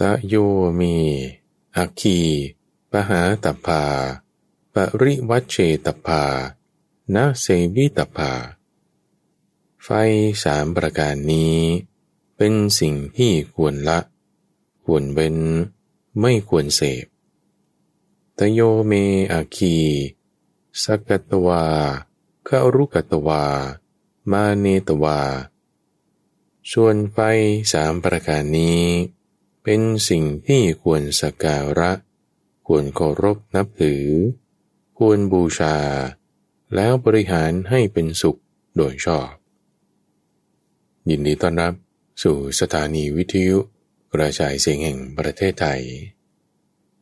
ตโยมีอักคีปหาตภาปริวัชเชตภานาเสวิตภาไฟสามประการนี้เป็นสิ่งที่ควรละ ควรเว้น ไม่ควรเสพ ตโยเมอาคีสกตวาคารุกตวา มาเนตวาส่วนไฟสามประการนี้เป็นสิ่งที่ควรสักการะ ควรเคารพนับถือ ควรบูชา แล้วบริหารให้เป็นสุขโดยชอบ ยินดีต้อนรับ สู่สถานีวิทยุกระจายเสียงแห่งประเทศไทย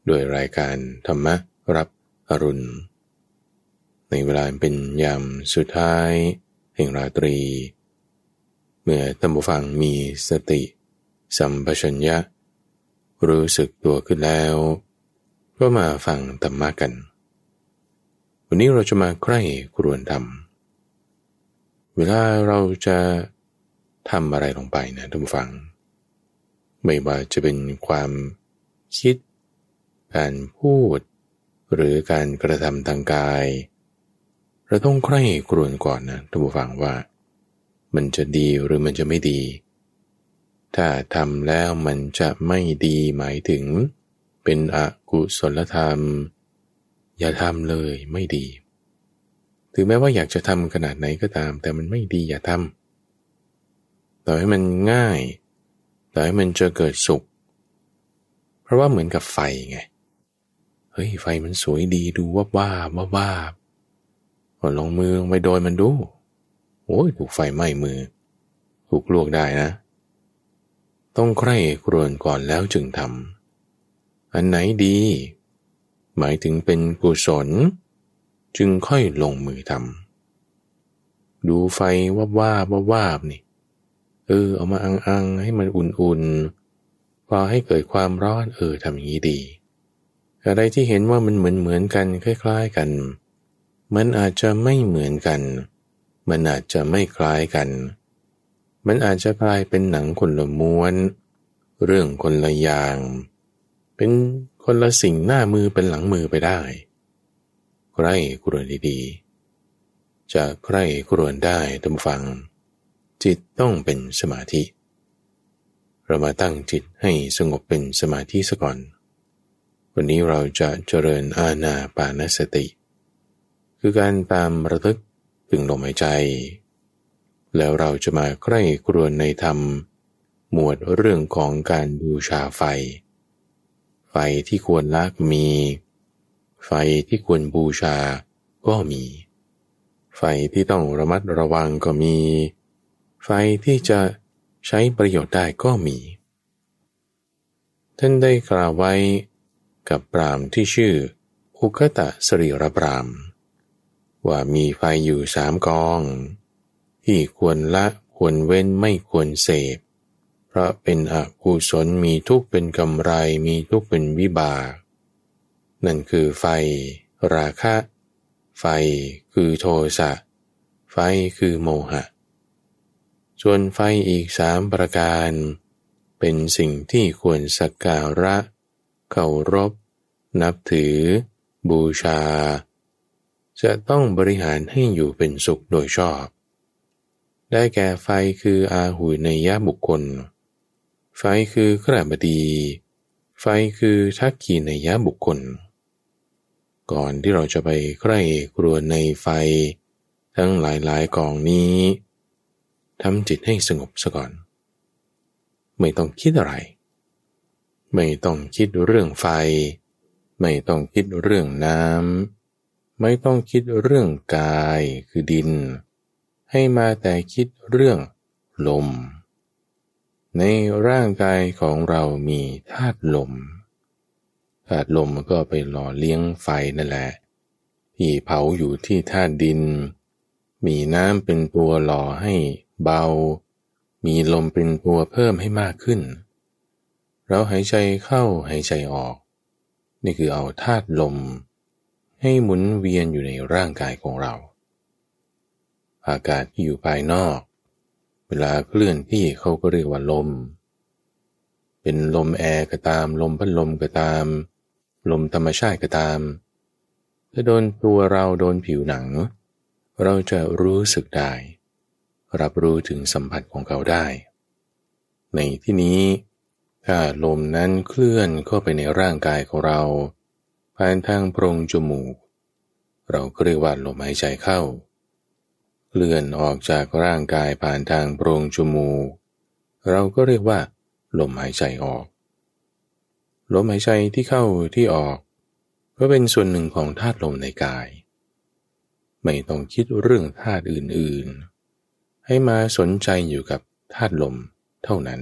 โดยรายการธรรมรับอรุณ ในเวลาเป็นยามสุดท้าย แห่งราตรี เมื่อตัมบูฟังมีสติ สัมปชัญญะรู้สึกตัวขึ้นแล้ว ก็มาฟังธรรมะกัน วันนี้เราจะมาใคร่ครวญธรรมเวลาเราจะทำอะไรลงไปนะท่านฟัง ไม่ว่าจะเป็นความคิดการพูด หรือการกระทำทางกาย เราต้องใคร่ครวญก่อนนะท่านฟังว่ามันจะดีหรือมันจะไม่ดีถ้าทำแล้วมันจะไม่ดีหมายถึง เป็นอกุศลธรรม อย่าทำเลยไม่ดี ถึงแม้ว่าอยากจะทำขนาดไหนก็ตาม แต่มันไม่ดีอย่าทำ ต่อให้มันง่ายต่อให้มันจะเกิดสุข เพราะว่าเหมือนกับไฟไงเฮ้ยไฟมันสวยดีดูว่าบ้าว่าบ้าลองมือลงไปโดยมันดู โอ้ย ถูกไฟไหม้มือ ถูกลวกได้นะต้องใคร่ครวญก่อนแล้วจึงทำอันไหนดี หมายถึงเป็นกุศล จึงค่อยลงมือทำดูไฟว่าวาบว่าวาบนี่ เออ เอามาอังอังให้มันอุ่นๆพอให้เกิดความร้อนเออทำอย่างนี้ดี อะไรที่เห็นว่ามันเหมือนเหมือนกัน คล้ายๆกัน มันอาจจะไม่เหมือนกัน มันอาจจะไม่คล้ายกันมันอาจจะกลายเป็นหนังคนละม้วน เรื่องคนละอย่าง เป็นคนละสิ่งหน้ามือเป็นหลังมือไปได้ ใครกรวนดีๆ จะใครกรวนได้ตามฟัง จิตต้องเป็นสมาธิ เรามาตั้งจิตให้สงบเป็นสมาธิซะก่อน วันนี้เราจะเจริญอาณาปานสติ คือการตามระลึกถึงลมหายใจแล้วเราจะมาใกล้ครวนในธรรม หมวดเรื่องของการบูชาไฟ ไฟที่ควรลักมี ไฟที่ควรบูชาก็มี ไฟที่ต้องระมัดระวังก็มี ไฟที่จะใช้ประโยชน์ได้ก็มี ท่านได้กล่าวไว้กับปรามที่ชื่ออุกตะสริรปราม ว่ามีไฟอยู่สามกองที่ควรละควรเว้นไม่ควรเสพเพราะเป็นอกุศลมีทุกข์เป็นกำไรมีทุกข์เป็นวิบาก นั่นคือไฟราคะ ไฟคือโทสะไฟคือโมหะ ส่วนไฟอีกสามประการ เป็นสิ่งที่ควรสักการะเคารพนับถือ บูชา จะต้องบริหารให้อยู่เป็นสุขโดยชอบได้แก่ไฟคืออาหุยในยะบุคคล ไฟคือขรบดีไฟคือทักขีในยะบุคคล ก่อนที่เราจะไปใคร่กรวนในไฟ ทั้งหลายหลายกองนี้ทำจิตให้สงบซะก่อน ไม่ต้องคิดอะไร ไม่ต้องคิดเรื่องไฟ ไม่ต้องคิดเรื่องน้ำไม่ต้องคิดเรื่องกายคือดินให้มาแต่คิดเรื่องลม ในร่างกายของเรามีธาตุลม ธาตุลมก็ไปหล่อเลี้ยงไฟนั่นแหละที่เผาอยู่ที่ธาตุดิน มีน้ำเป็นตัวหล่อให้เบา มีลมเป็นตัวเพิ่มให้มากขึ้น เราหายใจเข้าหายใจออก นี่คือเอาธาตุลม ให้หมุนเวียนอยู่ในร่างกายของเราอากาศที่อยู่ภายนอก เวลาเคลื่อนที่เขาก็เรียกว่าลม เป็นลมแอร์ก็ตามลมพัดลมก็ตาม ลมธรรมชาติก็ตามถ้าโดนตัวเราโดนผิวหนัง เราจะรู้สึกได้ รับรู้ถึงสัมผัสของเขาได้ ในที่นี้ถ้าลมนั้นเคลื่อนเข้าไปในร่างกายของเราผ่านทางโพรงจมูก เราก็เรียกว่าลมหายใจเข้าเลื่อนออกจากร่างกายผ่านทางโพรงจมูก เราก็เรียกว่าลมหายใจออก ลมหายใจที่เข้าที่ออกก็เป็นส่วนหนึ่งของธาตุลมในกาย ไม่ต้องคิดเรื่องธาตุอื่น ๆ ให้มาสนใจอยู่กับธาตุลมเท่านั้น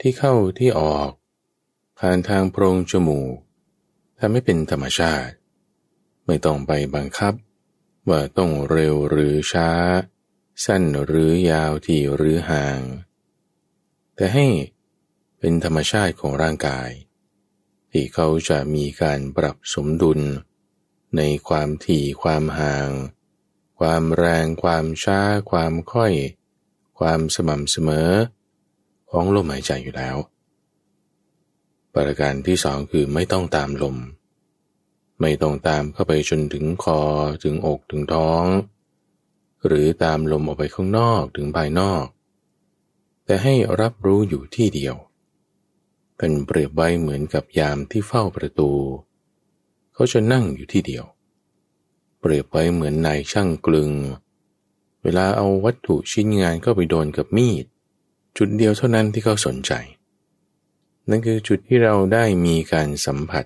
ที่เข้าที่ออก ผ่านทางโพรงจมูกถ้าไม่เป็นธรรมชาติ ไม่ต้องไปบังคับว่าต้องเร็วหรือช้า สั้นหรือยาวที่หรือห่าง แต่ให้เป็นธรรมชาติของร่างกาย ที่เขาจะมีการปรับสมดุลในความถี่ความห่าง ความแรงความช้า ความค่อย ความสม่ำเสมอ ของลมหายใจอยู่แล้ว ประการที่สองคือไม่ต้องตามลมไม่ต้องตามเข้าไปจนถึงคอถึงอกถึงท้อง หรือตามลมออกไปข้างนอกถึงภายนอก แต่ให้รับรู้อยู่ที่เดียว เป็นเปรียบไว้เหมือนกับยามที่เฝ้าประตู เขาจะนั่งอยู่ที่เดียว เปรียบไว้เหมือนนายช่างกลึง เวลาเอาวัตถุชิ้นงานเข้าไปโดนกับมีด จุดเดียวเท่านั้นที่เขาสนใจ นั่นคือจุดที่เราได้มีการสัมผัส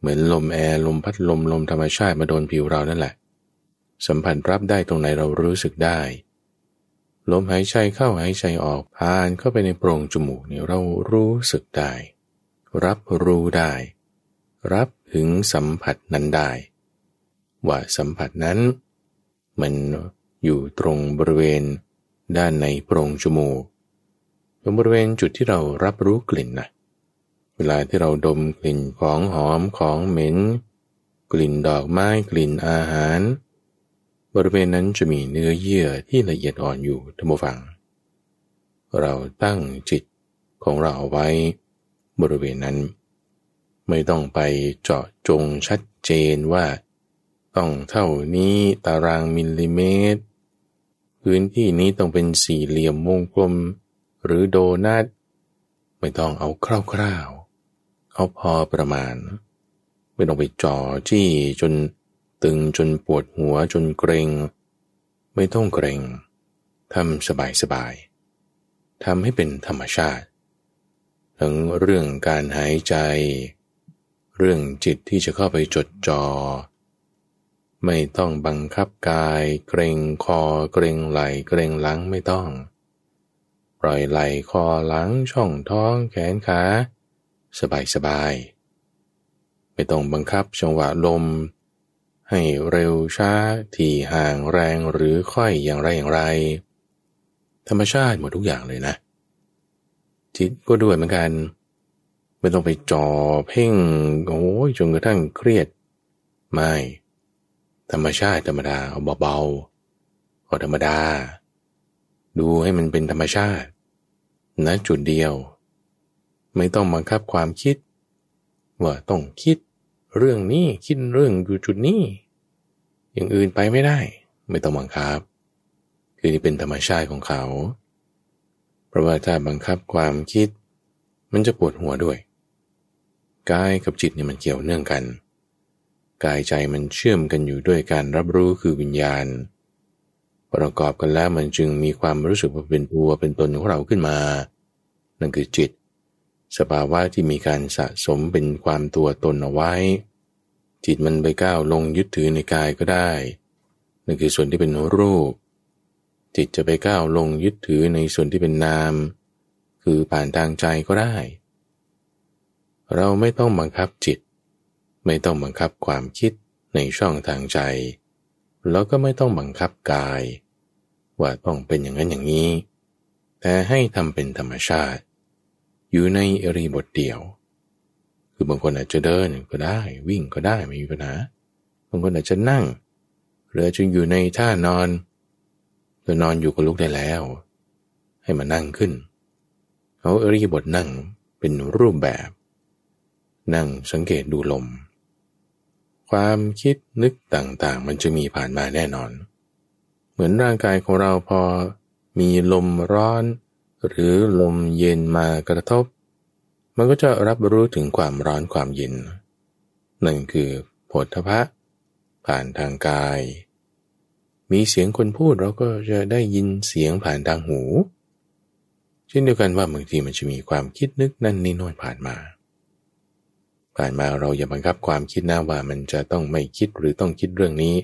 เหมือนลมแอร์ลมพัดลม ลมธรรมชาติมาโดนผิวเรานั่นแหละ สัมผัสรับได้ตรงไหนเรารู้สึกได้ ลมหายใจเข้าหายใจออกผ่านเข้าไปในโปรงจมูกนี่เรารู้สึกได้ รับรู้ได้ รับถึงสัมผัสนั้นได้ ว่าสัมผัสนั้น มันอยู่ตรงบริเวณด้านในโปรงจมูกตรงบริเวณจุดที่เรารับรู้กลิ่นนะเวลาที่เราดมกลิ่นของหอมของเหม็น กลิ่นดอกไม้กลิ่นอาหาร บริเวณนั้นจะมีเนื้อเยื่อที่ละเอียดอ่อนอยู่ทั้งหมฟังเราตั้งจิตของเราไว้ บริเวณนั้น ไม่ต้องไปเจาะจงชัดเจนว่า ต้องเท่านี้ตารางมิลลิเมตร พื้นที่นี้ต้องเป็นสี่เหลี่ยมวงกลม หรือโดนัทไม่ต้องเอาคร่าวเอาพอประมาณ ไม่ต้องไปจ่อจี้จนตึงจนปวดหัว จนเกรงไม่ต้องเกรงทำสบายสบายทำให้เป็นธรรมชาติทั้งเรื่องการหายใจ เรื่องจิตที่จะเข้าไปจดจอ่อไม่ต้องบังคับกาย เกรงคอเกรงไหลเกรงหลังไม่ต้อง ปล่อยไหลคอหลังช่องท้องแขนขาสบายสบายไม่ต้อง บังคับจังหวะลม ให้เร็วช้าที่ห่างแรงหรือค่อยอย่างไรอย่างไร ธรรมชาติหมดทุกอย่างเลยนะ จิตก็ด้วยเหมือนกัน ไม่ต้องไปจ่อเพ่งโอ้ยจนกระทั่งเครียด ไม่ ธรรมชาติธรรมดาเาเบาๆธรรมดา ดูให้มันเป็นธรรมชาติณนะจุดเดียวไม่ต้องบังคับความคิด ว่าต้องคิด เรื่องนี้คิดเรื่องอยู่จุดนี้ อย่างอื่นไปไม่ได้ ไม่ต้องบังคับ คือนี่เป็นธรรมชาติของเขา เพราะว่าถ้าบังคับความคิด มันจะปวดหัวด้วยกายกับจิตเนี่ยมันเกี่ยวเนื่องกันกายใจมันเชื่อมกันอยู่ด้วยการรับรู้คือวิญญาณ ประกอบกันแล้วมันจึงมีความรู้สึกว่าเป็นตัวเป็นตนของเราขึ้นมา นั่นคือจิตสภาวะที่มีการสะสมเป็นความตัวตนเอาไว้ จิตมันไปก้าวลงยึดถือในกายก็ได้นั่นคือส่วนที่เป็นรูปจิตจะ ไป ก้าวลงยึดถือในส่วนที่เป็นนามคือผ่านทางใจก็ได้ เราไม่ต้อง บังคับจิต ไม่ต้องบังคับความคิดในช่องทางใจ แล้วก็ไม่ต้องบังคับกายว่าต้องเป็นอย่างนั้นอย่างนี้ แต่ให้ทำเป็นธรรมชาติอยู่ในอริบทเดียว คือบางคนอาจจะเดินก็ได้ วิ่งก็ได้ไม่มีปัญหา บางคนอาจจะนั่งหรือจะอยู่ในท่านอนจะนอนอยู่ก็ลุกได้แล้ว ให้มานั่งขึ้นเอาอริบทนั่งเป็นรูปแบบ นั่งสังเกตดูลม ความคิดนึกต่าง ๆ มันจะมีผ่านมาแน่นอน เหมือนร่างกายของเราพอมีลมร้อนหรือลมเย็นมากระทบมันก็จะรับรู้ถึงความร้อนความเย็นนั่นคือผลทพะ ผ่านทางกาย มีเสียงคนพูดเราก็จะได้ยินเสียงผ่านทางหูเช่นเดียวกันว่าบางทีมันจะมีความคิดนึก นั่นนี่นู่นผ่านมา ผ่านมาเราอย่าบังคับความคิดนะว่ามันจะต้องไม่คิดหรือต้องคิดเรื่องนี้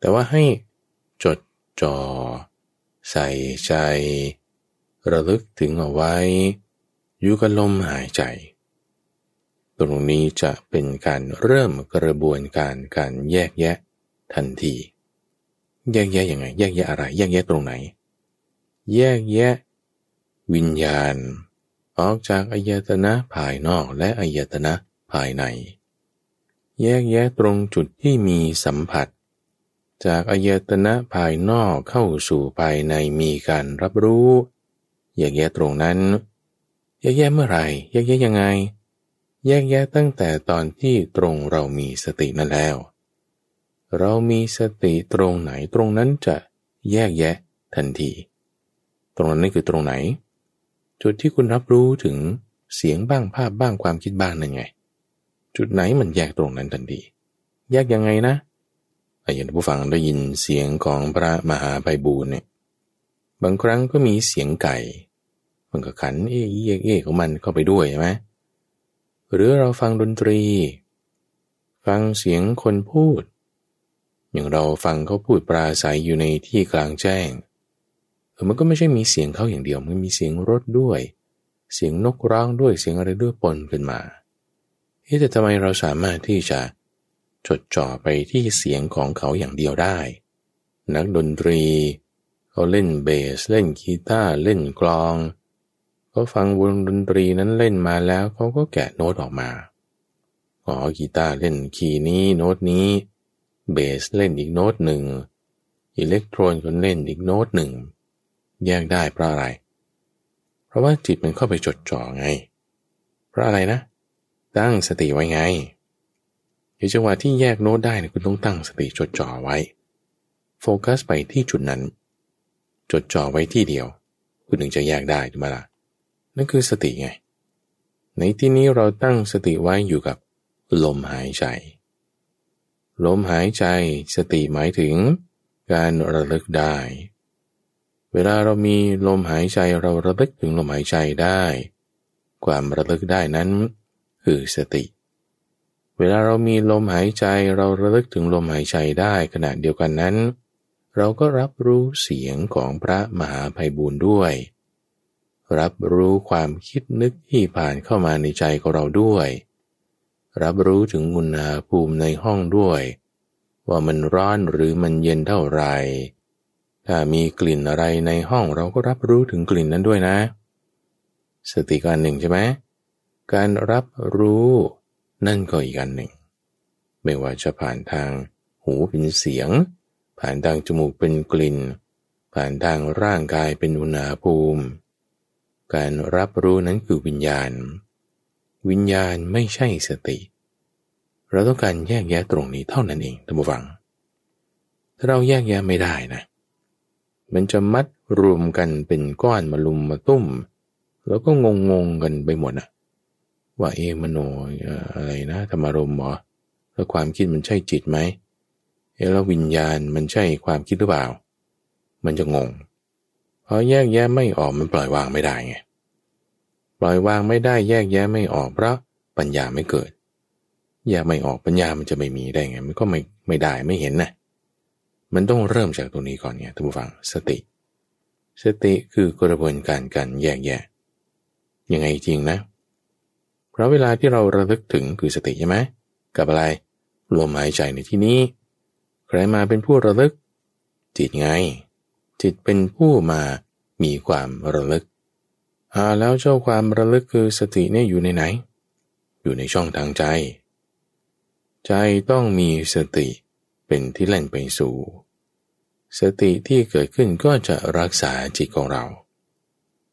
แต่ว่าให้จดจอ่อใส่ใจระลึกถึงเอาไว้อยู่กับลมหายใจ ตรงนี้จะเป็นการเริ่มกระบวนการการแยกแยะทันทีแยกแยะยังไงแยกแยะอะไรแยกแยะตรงไหน แยกแยะ วิญญาณ ออกจากอายตนะภายนอกและอายตนะภายใน แยกแยะตรงจุดที่มีสัมผัส จากอายตนะภายนอกเข้าสู่ภายในมีการรับรู้อยากแยะตรงนั้น แยกแยะเมื่อไหร่แยกแยะยังไง แยกแยะตั้งแต่ตอนที่ตรงเรามีสตินั่นแล้ว เรามีสติตรงไหนตรงนั้นจะแยกแยะทันที ตรงนั้นนี่คือตรงไหน จุดที่คุณรับรู้ถึงเสียงบ้างภาพบ้างความคิดบ้างนั่นไงจุดไหนมันแยกตรงนั้นทันทีแยกยังไงนะอย่างผู้ฟังได้ยินเสียงของพระมหาไพบูลเนี่ยบางครั้งก็มีเสียงไก่มันก็ขัน เอ๊ะเอ๊ะเอ๊ะของมันเข้าไปด้วยใช่ไหมหรือเราฟังดนตรี ฟังเสียงคนพูด อย่างเราฟังเขาพูดปราศัยอยู่ในที่กลางแจ้งมันก็ไม่ใช่มีเสียงเขาอย่างเดียว มันมีเสียงรถด้วย เสียงนกร้องด้วย เสียงอะไรด้วยปนขึ้นมาเอ๊แต่ทำไมเราสามารถที่จะจดจ่อไปที่เสียงของเขาอย่างเดียวได้ นักดนตรีเขาเล่นเบสเล่นกีตาร์เล่นกลองเขาฟังวงดนตรีนั้นเล่นมาแล้วเขาก็แกะโน้ตออกมาอ๋อกีตาร์เล่นคีย์นี้โน้ตนี้เบสเล่นอีกโน้ตหนึ่งอิเล็กโทรนคนเล่นอีกโน้ตหนึ่งแยกได้เพราะอะไร เพราะว่าจิตมันเข้าไปจดจ่อไง เพราะอะไรนะ ตั้งสติไว้ไงในจังหวะที่แยกโน้ตได้เนี่ยคุณต้องตั้งสติจดจ่อไว้โฟกัสไปที่จุดนั้นจดจ่อไว้ที่เดียว คุณถึงจะแยกได้ถูกไหมล่ะนั่นคือสติไงในที่นี้เราตั้งสติไว้อยู่กับ ลมหายใจลมหายใจสติหมายถึง การระลึกได้ เวลาเรามีลมหายใจเราระลึกถึงลมหายใจได้ ความระลึกได้นั้นคือสติ เวลาเรามีลมหายใจเราระลึกถึงลมหายใจได้ขณะเดียวกันนั้นเราก็รับรู้เสียงของพระมหาภัยบูรณ์ด้วย รับรู้ความคิดนึกที่ผ่านเข้ามาในใจของเราด้วย รับรู้ถึงอุณหภูมิในห้องด้วย ว่ามันร้อนหรือมันเย็นเท่าไหร่ ถ้ามีกลิ่นอะไรในห้องเราก็รับรู้ถึงกลิ่นนั้นด้วยนะ สติการหนึ่งใช่ไหมการรับรู้นั่นก็อีกการหนึ่ง ไม่ว่าจะผ่านทางหูเป็นเสียงผ่านทางจมูกเป็นกลิ่นผ่านทางร่างกายเป็นอุณหภูมิ การรับรู้นั้นคือวิญญาณ วิญญาณไม่ใช่สติ เราต้องการแยกแยะตรงนี้เท่านั้นเองท่านผู้ฟังถ้าเราแยกแยะไม่ได้นะ มันจะมัดรวมกันเป็นก้อนมาลุมมาตุ้มแล้วก็งงงกันไปหมดนะว่าเอมโนอะไรนะธรรมรมหรอแล้วความคิดมันใช่จิตไหมแล้ววิญญาณมันใช่ความคิดหรือเปล่า มันจะงงเพราะแยกแยะไม่ออกมันปล่อยวางไม่ได้ไงปล่อยวางไม่ได้แยกแยะไม่ออกเพราะปัญญาไม่เกิด แยกไม่ออกปัญญามันจะไม่มีได้ไงมันก็ไม่ไม่ได้ไม่เห็นนะมันต้องเริ่มจากตรงนี้ก่อนไงท่านผู้ฟังสติ สติคือกระบวนการการแยกแยะยังไงจริงนะ เพราะเวลาที่เราระลึกถึงคือสติใช่ไหมกับอะไรลมหายใจในที่นี้ใครมาเป็นผู้ระลึก จิตไง จิตเป็นผู้มามีความระลึกอาแล้วเจ้าความระลึกคือสติเนี่ยอยู่ในไหน อยู่ในช่องทางใจ ใจต้องมีสติเป็นที่แล่นไปสู่ สติที่เกิดขึ้นก็จะรักษาจิตของเรา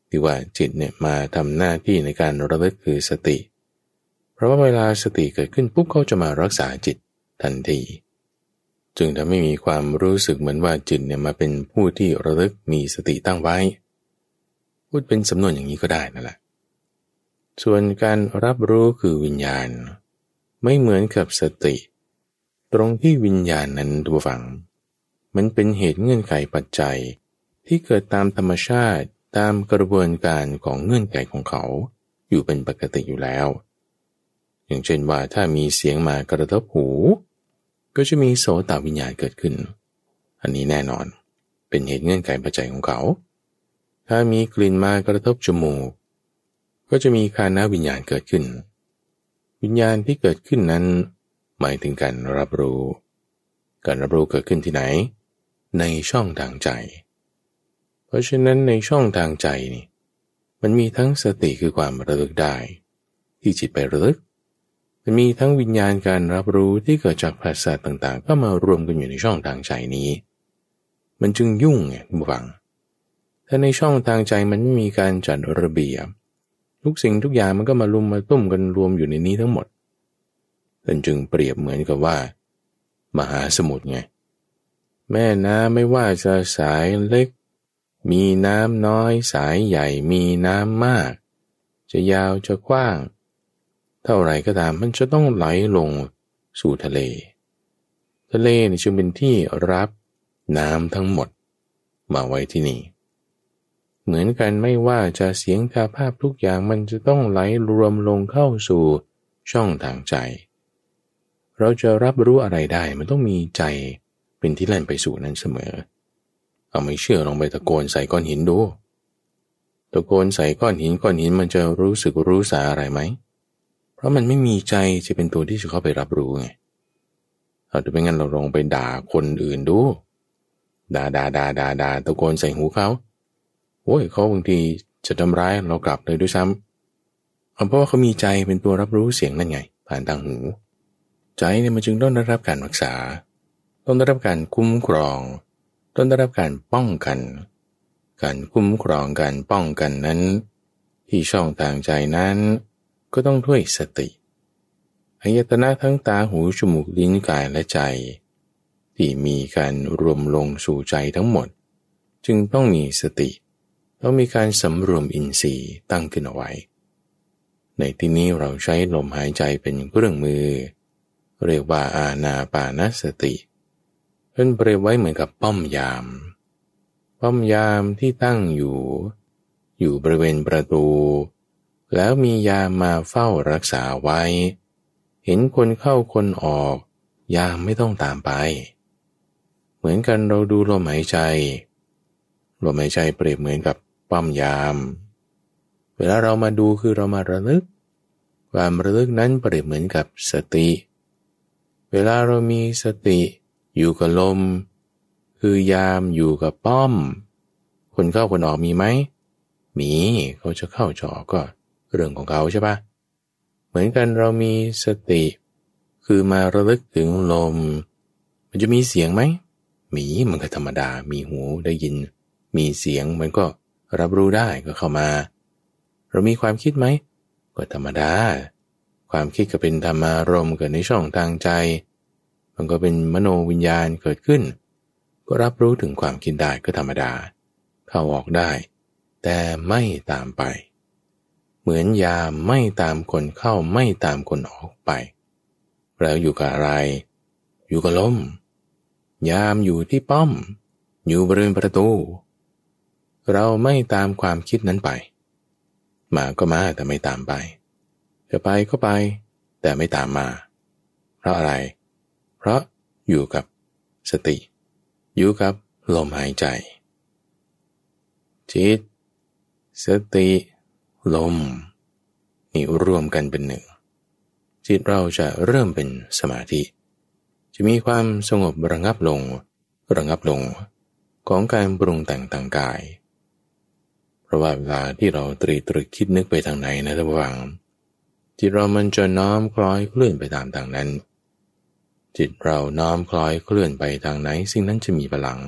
ที่ว่าจิตเนี่ยมาทำหน้าที่ในการระลึกคือสติ เพราะว่าเวลาสติเกิดขึ้นปุ๊บเขาจะมารักษาจิตทันทีจึงทำให้มีความรู้สึกเหมือนว่าจิตเนี่ยมาเป็นผู้ที่ระลึกมีสติตั้งไว้ พูดเป็นสำนวนอย่างนี้ก็ได้นั่นแหละ ส่วนการรับรู้คือวิญญาณ ไม่เหมือนกับสติ ตรงที่วิญญาณนั้นทูฝัง มันเป็นเหตุเงื่อนไขปัจจัย ที่เกิดตามธรรมชาติตามกระบวนการของเงื่อนไขของเขา อยู่เป็นปกติอยู่แล้ว อย่างเช่นว่าถ้ามีเสียงมากระทบหูก็จะมีโสตวิญญาณเกิดขึ้น อันนี้แน่นอน เป็นเหตุเงื่อนไขปัจจัยของเขา ถ้ามีกลิ่นมากระทบจมูก ก็จะมีคานาวิญญาณเกิดขึ้น วิญญาณที่เกิดขึ้นนั้นหมายถึงการรับรู้ การรับรู้เกิดขึ้นที่ไหน ในช่องทางใจ เพราะฉะนั้นในช่องทางใจนี่ มันมีทั้งสติคือความระลึกได้ที่จิตไประลึกะมีทั้งวิญญาณการรับรู้ที่เกิดจากภาษาต่างๆ ก็มารวมกันอยู่ในช่องทางใจนี้ มันจึงยุ่งไงบุฟัง ถ้าในช่องทางใจมันไม่มีการจัดระเบียบ ทุกสิ่งทุกอย่างมันก็มารวมมาตุ้มกันรวมอยู่ในนี้ทั้งหมด มันจึงเปรียบเหมือนกับว่า มหาสมุทรไง แม่น้ำไม่ว่าจะสายเล็ก มีน้ำน้อยสายใหญ่มีน้ำมาก จะยาวจะกว้างท่าไรก็ตามมันจะต้องไหลลงสู่ทะเล ทะเลนี่จึงเป็นที่รับน้ำทั้งหมดมาไว้ที่นี่ เหมือนกันไม่ว่าจะเสียงกาภาพทุกอย่างมันจะต้องไหลรวมลงเข้าสู่ช่องทางใจ เราจะรับรู้อะไรได้มันต้องมีใจเป็นที่แล่นไปสู่นั้นเสมอ เอาไม่เชื่อลองไปตะโกนใส่ก้อนหินดู ตะโกนใส่ก้อนหินก้อนหินมันจะรู้สึกรู้สาอะไรไหมเพราะมันไม่มีใจจะเป็นตัวที่จะเข้าไปรับรู้ไงเอาดเไม่งั้นเราลองไปด่าคนอื่นดู ด่าด่าด่าด่าด่าตะโกนใส่หูเขาโอ้ยเขาบางทีจะทำร้ายเรากลับเลยด้วยซ้ำเพราะว่าเขามีใจเป็นตัวรับรู้เสียงนั่นไง ผ่านทางหู ใจเนี่ยมันจึงต้องได้รับการรักษา ต้องได้รับการคุ้มครอง ต้องได้รับการป้องกัน การคุ้มครองการป้องกันนั้น ที่ช่องทางใจนั้นก็ต้องด้วยสติอายตนะทั้งตาหูจมูกลิ้นกายและใจ ที่มีการรวมลงสู่ใจทั้งหมด จึงต้องมีสติ ต้องมีการสำรวมอินทรีย์ตั้งขึ้นเอาไว้ ในที่นี้เราใช้ลมหายใจเป็นเครื่องมือ เรียกว่าอาณาปานสติเป็นเปรียบไว้เหมือนกับป้อมยาม ป้อมยามที่ตั้งอยู่ อยู่บริเวณประตูแล้วมียามมาเฝ้ารักษาไว้ เห็นคนเข้าคนออก ยามไม่ต้องตามไป เหมือนกันเราดูลมหายใจ ลมหายใจเปรียบเหมือนกับป้อมยาม เวลาเรามาดูคือเรามาระลึก ความระลึกนั้นเปรียบเหมือนกับสติ เวลาเรามีสติอยู่กับลม คือยามอยู่กับป้อม คนเข้าคนออกมีไหม มี เขาจะเข้าจอกก็เรื่องของเขาใช่ปะเหมือนกันเรามีสติ คือมาระลึกถึงลม มันจะมีเสียงไหม มีมันก็ธรรมดา มีหูได้ยิน มีเสียงมันก็รับรู้ได้ก็เข้ามา เรามีความคิดไหมก็ธรรมดา ความคิดก็เป็นธรรมารมเกิดในช่องทางใจ มันก็เป็นมโนวิญญาณเกิดขึ้น ก็รับรู้ถึงความคิดได้ก็ธรรมดา เข้าออกได้ แต่ไม่ตามไปเหมือนยามไม่ตามคนเข้าไม่ตามคนออกไป แล้วอยู่กับอะไร อยู่กับลม ยามอยู่ที่ป้อม อยู่บริเวณประตูเราไม่ตามความคิดนั้นไป มาก็มาแต่ไม่ตามไป จะไปก็ไป แต่ไม่ตามมา เพราะอะไร เพราะอยู่กับสติ อยู่กับลมหายใจ จิต สติลมนี่รวมกันเป็นหนึ่ง จิตเราจะเริ่มเป็นสมาธิ จะมีความสงบระงับลง ระงับลง ของการปรุงแต่งต่างกาย เพราะว่าเวลาที่เราตรีตรึกคิดนึกไปทางไหนนะท่านผู้ฟังจิตเรามันจะน้อมคล้อยเคลื่อนไปตามทางนั้น จิตเราน้อมคล้อยเคลื่อนไปทางไหนสิ่งนั้นจะมีพลัง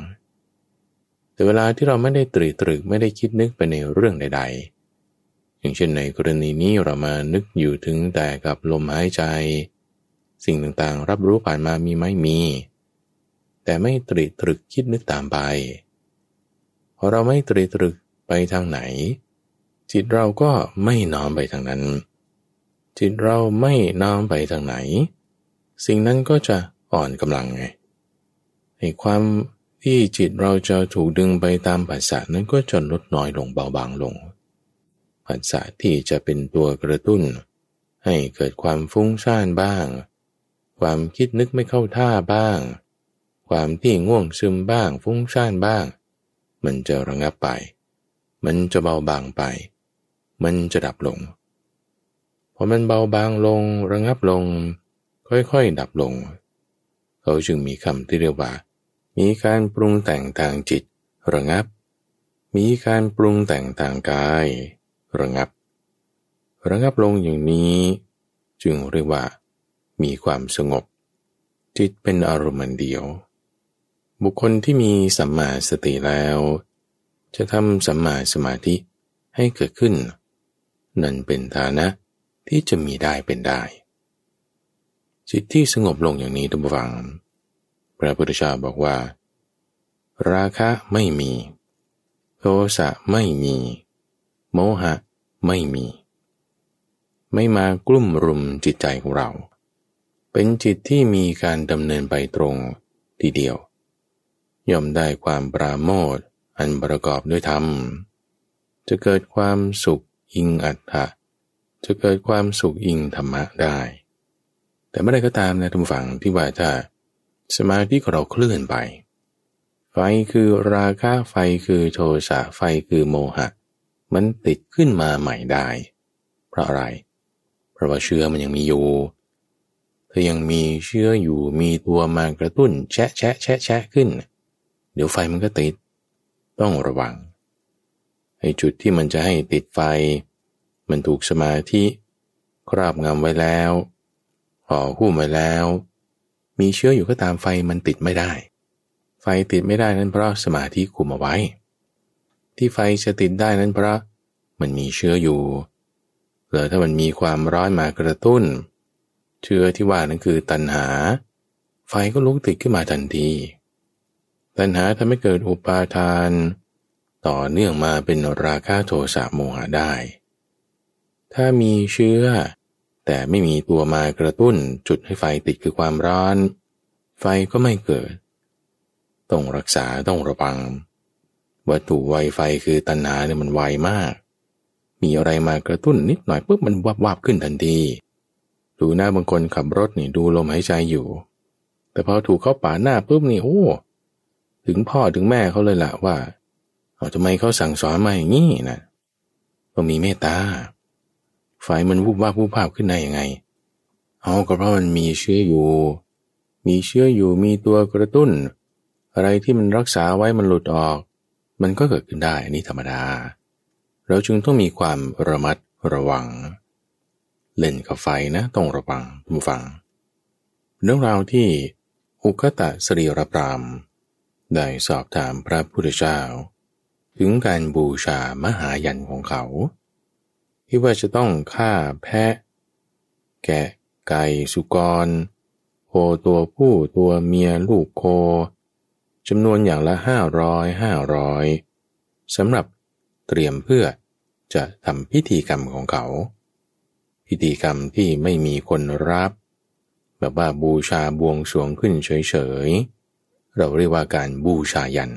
แต่เวลาที่เราไม่ได้ตรีตรึกไม่ได้คิดนึกไปในเรื่องใด ๆอย่างเช่นในกรณีนี้เรามานึกอยู่ถึงแต่กับลมหายใจ สิ่งต่างๆรับรู้ผ่านมามีไหมมี แต่ไม่ตรีตรึกคิดนึกตามไป พอเราไม่ตรีตรึกไปทางไหน จิตเราก็ไม่น้อมไปทางนั้น จิตเราไม่น้อมไปทางไหน สิ่งนั้นก็จะอ่อนกำลังไงในความที่จิตเราจะถูกดึงไปตามปัษานั้นก็จะลดน้อยลงเบาบางลงัสสะที่จะเป็นตัวกระตุ้น ให้เกิดความฟุ้งซ่านบ้าง ความคิดนึกไม่เข้าท่าบ้าง ความที่ง่วงซึมบ้างฟุ้งซ่านบ้าง มันจะระงับไป มันจะเบาบางไป มันจะดับลงพอมันเบาบางลง ระงับลง ค่อยๆดับลง เขาจึงมีคำที่เรียกว่า มีการปรุงแต่งทางจิต ระงับ มีการปรุงแต่งทางกายระงับระงับลงอย่างนี้จึงเรียกว่า มีความสงบ จิตเป็นอารมณ์เดียว บุคคลที่มีสัมมาสติแล้วจะทำสัมมาสมาธิให้เกิดขึ้น นั่นเป็นฐานะที่จะมีได้เป็นได้ จิตที่สงบลงอย่างนี้ทุกฝัง พระพุทธเจ้าบอกว่า ราคะไม่มี โทสะไม่มีโมหะไม่มี ไม่มากลุ่มรุมจิตใจของเรา เป็นจิตที่มีการดำเนินไปตรงทีเดียว ย่อมได้ความปราโมทอันประกอบด้วยธรรม จะเกิดความสุขอิงอัตถะจะเกิดความสุขอิงธรรมะได้ แต่ไม่ได้ก็ตามนะทุกฝั่งที่ว่าถ้าสมาธิของเราเคลื่อนไป ไฟคือราคะไฟคือโทสะ ไฟคือโมหะมันติดขึ้นมาใหม่ได้ เพราะ อะไร เพราะว่าเชื้อมันยังมีอยู่ถ้ายังมีเชื้ออยู่มีตัวมากระตุ้นแชะแชะแชะแชะขึ้น เดี๋ยวไฟมันก็ติด ต้องระวังไอ้จุดที่มันจะให้ติดไฟ มันถูกสมาธิคราบงำไว้แล้วห่อหุ้มไว้แล้ว มีเชื้ออยู่ก็ตามไฟมันติดไม่ได้ ไฟติดไม่ได้นั้นเพราะสมาธิคุมเอาไว้ที่ไฟจะติดได้นั้นเพราะมันมีเชื้ออยู่แล้วถ้ามันมีความร้อนมากระตุ้น เชื้อที่ว่านั้นคือตัณหา ไฟก็ลุกติดขึ้นมาทันทีตัณหาทำให้เกิดอุปาทาน ต่อเนื่องมาเป็นราคะโทสะโมหะได้ ถ้ามีเชื้อ แต่ไม่มีตัวมากระตุ้นจุดให้ไฟติดคือความร้อน ไฟก็ไม่เกิดต้องรักษาต้องระวังวัตถุไวไฟคือตัณหาเนี่ยมันไวมาก มีอะไรมากระตุ้นนิดหน่อยปุ๊บมันวับวับขึ้นทันที ดูหน้าบางคนขับรถนี่ดูลมหายใจอยู่ แต่พอถูกเข้าป่าหน้าปุ๊บนี่โอ้ถึงพ่อถึงแม่เขาเลยละว่าเอาทำไมเขาสั่งสอนมาอย่างนี้นะต้องมีเมตตา ไฟมันวูบวาบวูบภาบขึ้นได้ยังไงเอาก็เพราะมันมีเชื้ออยู่ มีเชื้ออยู่มีตัวกระตุ้น อะไรที่มันรักษาไว้มันหลุดออกมันก็เกิดขึ้นได้นี่ธรรมดา เราจึงต้องมีความระมัดระวัง เล่นกับไฟนะต้องระวังทุกฝัง เรื่องราวที่อุกตะสรีระปราม ได้สอบถามพระพุทธเจ้า ถึงการบูชามหายันของเขา ที่ว่าจะต้องฆ่าแพะ แกะไก่สุกรโคตัวผู้ตัวเมียลูกโคจำนวนอย่างละห้าร้อยห้าร้อยสำหรับเตรียมเพื่อจะทำพิธีกรรมของเขา พิธีกรรมที่ไม่มีคนรับแบบว่าบูชาบวงสรวงขึ้นเฉย ๆเราเรียกว่าการบูชายัน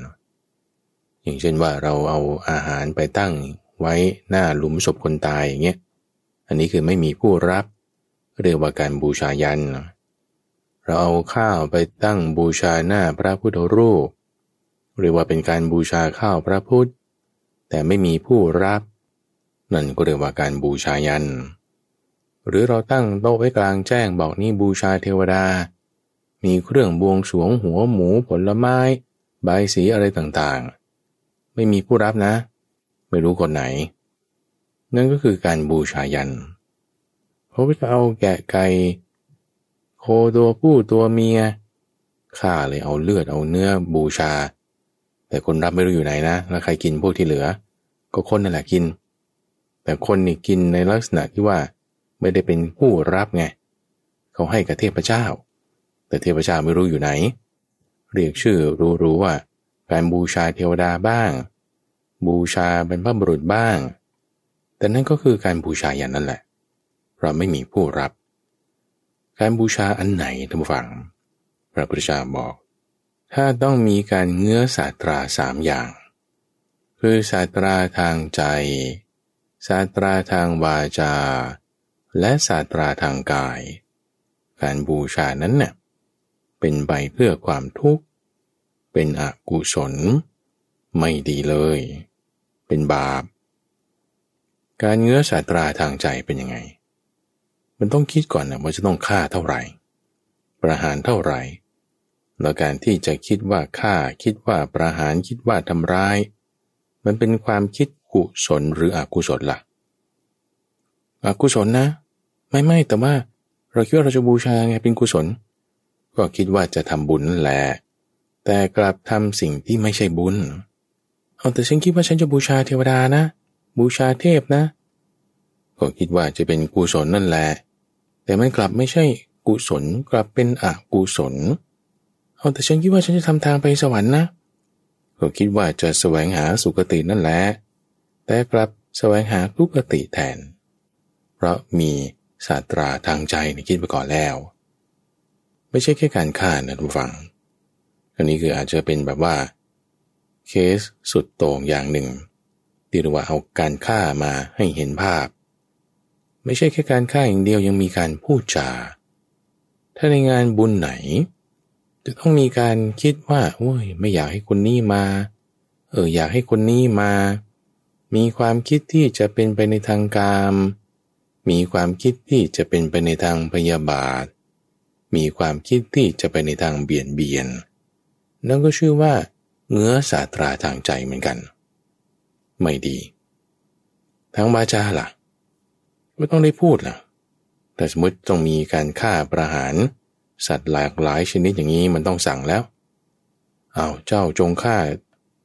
อย่างเช่นว่าเราเอาอาหารไปตั้งไว้หน้าหลุมศพคนตายอย่างเงี้ยอันนี้คือไม่มีผู้รับ เรียกว่าการบูชายันเเราเอาข้าวไปตั้งบูชาหน้าพระพุทธรูปหรือว่าเป็นการบูชาข้าวพระพุทธ แต่ไม่มีผู้รับ นั่นก็เรียกว่าการบูชายัน หรือเราตั้งโต๊ะไว้กลางแจ้งบอกนี่บูชาเทวดา มีเครื่องบวงสวงหัวหมูผลไม้ใบสีอะไรต่างๆ ไม่มีผู้รับนะ ไม่รู้คนไหนนั่นก็คือการบูชายันพระว่าเอาแกะไก่โคตัวผู้ตัวเมียฆ่าเลยเอาเลือดเอาเนื้อบูชา แต่คนรับไม่รู้อยู่ไหนนะ แล้วใครกินพวกที่เหลือ ก็คนนั่นแหละกิน แต่คนนี่กินในลักษณะที่ว่าไม่ได้เป็นผู้รับไงเขาให้กับเทพเจ้า แต่เทพเจ้าไม่รู้อยู่ไหน เรียกชื่อรู้ๆว่า การบูชาเทวดาบ้าง บูชาเป็นพระบุรุษบ้าง แต่นั่นก็คือการบูชาอย่างนั้นแหละ เราไม่มีผู้รับการบูชาอันไหนท่านผู้ฟังพระพุทธเจ้าบอก ถ้าต้องมีการเงื้อศาสตราสามอย่าง คือศาสตราทางใจศาสตราทางวาจา และศาสตราทางกาย การบูชานั้นเนี่ยเป็นไปเพื่อความทุกข์ เป็นอกุศล ไม่ดีเลย เป็นบาป การเงื้อศาสตราทางใจเป็นยังไงมันต้องคิดก่อนนะว่าจะต้องฆ่าเท่าไหร่ ประหารเท่าไหร่แล้วการที่จะคิดว่าฆ่า คิดว่าประหาร คิดว่าทำร้าย มันเป็นความคิดกุศลหรืออกุศลละ่ะ อกุศลนะ ไม่ไม่ แต่ว่า เราคิดว่าเราจะบูชาไงเป็นกุศล ก็คิดว่าจะทำบุญแหละ แต่กลับทำสิ่งที่ไม่ใช่บุญ เอาแต่ฉันคิดว่าฉันจะบูชาเทวดานะ บูชาเทพนะ ก็คิดว่าจะเป็นกุศลนั่นแหละแต่มันกลับไม่ใช่กุศลกลับเป็นอกุศลเอาแต่ฉันคิดว่าฉันจะทำทางไปสวรรค์นะก็คิดว่าจะแสวงหาสุคตินั่นแหละแต่กลับแสวงหาทุกติแทน เพราะมีศาสตราทางใจในคิดไปก่อนแล้ว ไม่ใช่แค่การฆ่านะทุกฝังอันนี้คืออาจจะเป็นแบบว่าเคสสุดโต่งอย่างหนึ่ง ที่เรียกว่าเอาการฆ่ามาให้เห็นภาพไม่ใช่แค่การฆ่าอย่างเดียวยังมีการพูดจาถ้าในงานบุญไหน จะต้องมีการคิดว่าโอ้ยไม่อยากให้คนนี้มาเอออยากให้คนนี้มา มีความคิดที่จะเป็นไปในทางการมมีความคิดที่จะเป็นไปในทางพยาบาท มีความคิดที่จะไปในทางเบียดเบียน นั่นก็ชื่อว่าเงื้อสาตราทางใจเหมือนกัน ไม่ดีทางวาจาละ่ะไม่ต้องได้พูดล่ะแต่สมมติต้องมีการฆ่าประหาร สัตว์หลากหลายชนิดอย่างนี้มันต้องสั่งแล้ว เอาเจ้าจงฆ่า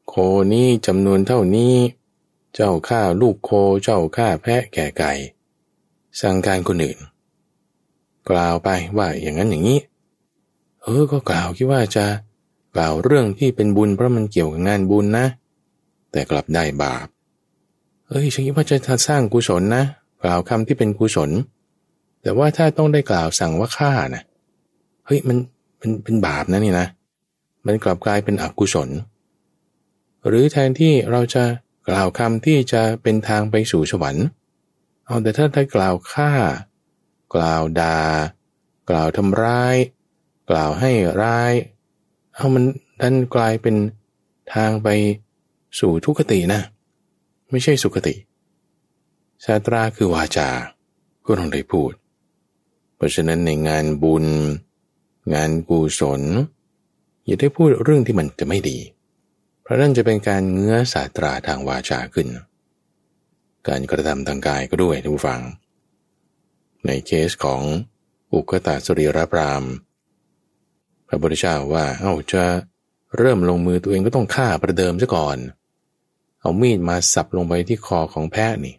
โคนี้จำนวนเท่านี้ เจ้าฆ่าลูกโค เจ้าฆ่าแพะแก่ไก่ สั่งการคนอื่น กล่าวไปว่าอย่างนั้นอย่างนี้ เออก็กล่าวคิดว่าจะกล่าวเรื่องที่เป็นบุญเพราะมันเกี่ยวกับงานบุญนะ แต่กลับได้บาป เอ้ยฉันคิดว่าจะสร้างกุศลนะกล่าวคำที่เป็นกุศล แต่ว่าถ้าต้องได้กล่าวสั่งว่าฆ่านะเฮ้ยมันป็นเป็นบาปนะนี่นะ มันกลับกลายเป็นอกุศล หรือแทนที่เราจะกล่าวคำที่จะเป็นทางไปสู่สวรรค์ เอาแต่ถ้าได้กล่าวฆ่า กล่าวดา่า กล่าวทำร้าย กล่าวให้ร้าย เอามันดันกลายเป็นทางไปสู่ทุกขตินะ ไม่ใช่สุขติเชาตราคือวาจา ก็ต้องได้พูด เพราะฉะนั้นในงานบุญ งานกุศลอย่าได้พูดเรื่องที่มันจะไม่ดี เพราะนั่นจะเป็นการเงื้อสาตราทางวาจาขึ้น การกระทำทางกายก็ด้วยท่านผู้ฟัง ในเคสของอุกตาสรีรปรามพระบริชาว่า เอา้าจะเริ่มลงมือตัวเองก็ต้องฆ่าประเดิมซะก่อน เอามีดมาสับลงไปที่คอของแพะนี่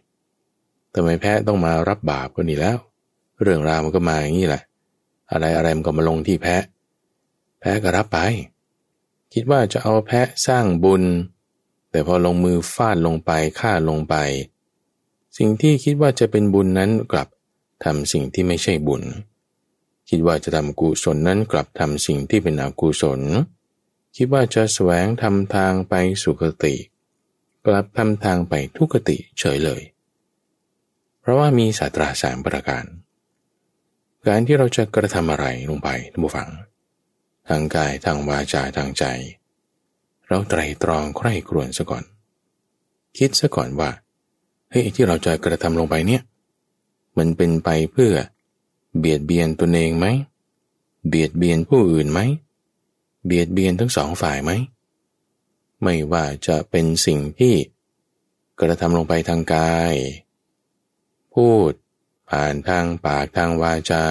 ทำไมแพะต้องมารับบาปก็นี่แล้ว เรื่องราวมันก็มาอย่างนี้แหละ อะไรอะไรมันก็มาลงที่แพะ แพะก็รับไป คิดว่าจะเอาแพะสร้างบุญ แต่พอลงมือฟาดลงไปฆ่าลงไป สิ่งที่คิดว่าจะเป็นบุญนั้นกลับทำสิ่งที่ไม่ใช่บุญ คิดว่าจะทำกุศลนั้นกลับทำสิ่งที่เป็นอกุศลคิดว่าจะแสวงทำทางไปสุคติ กลับทำทางไปทุกติเฉยเลยเพราะว่ามีศาสตราสามประการ การที่เราจะกระทำอะไรลงไปท่านผู้ฟัง ทางกายทางวาจาทางใจ เราไตรตรองใคร่ครวญซะก่อน คิดซะก่อนว่าเฮ้ยที่เราจะกระทำลงไปเนี่ย มันเป็นไปเพื่อเบียดเบียนตนเองไหม เบียดเบียนผู้อื่นไหม เบียดเบียนทั้งสองฝ่ายไหม ไม่ว่าจะเป็นสิ่งที่ กระทำลงไปทางกายพูดผ่านทางปากทางวาจา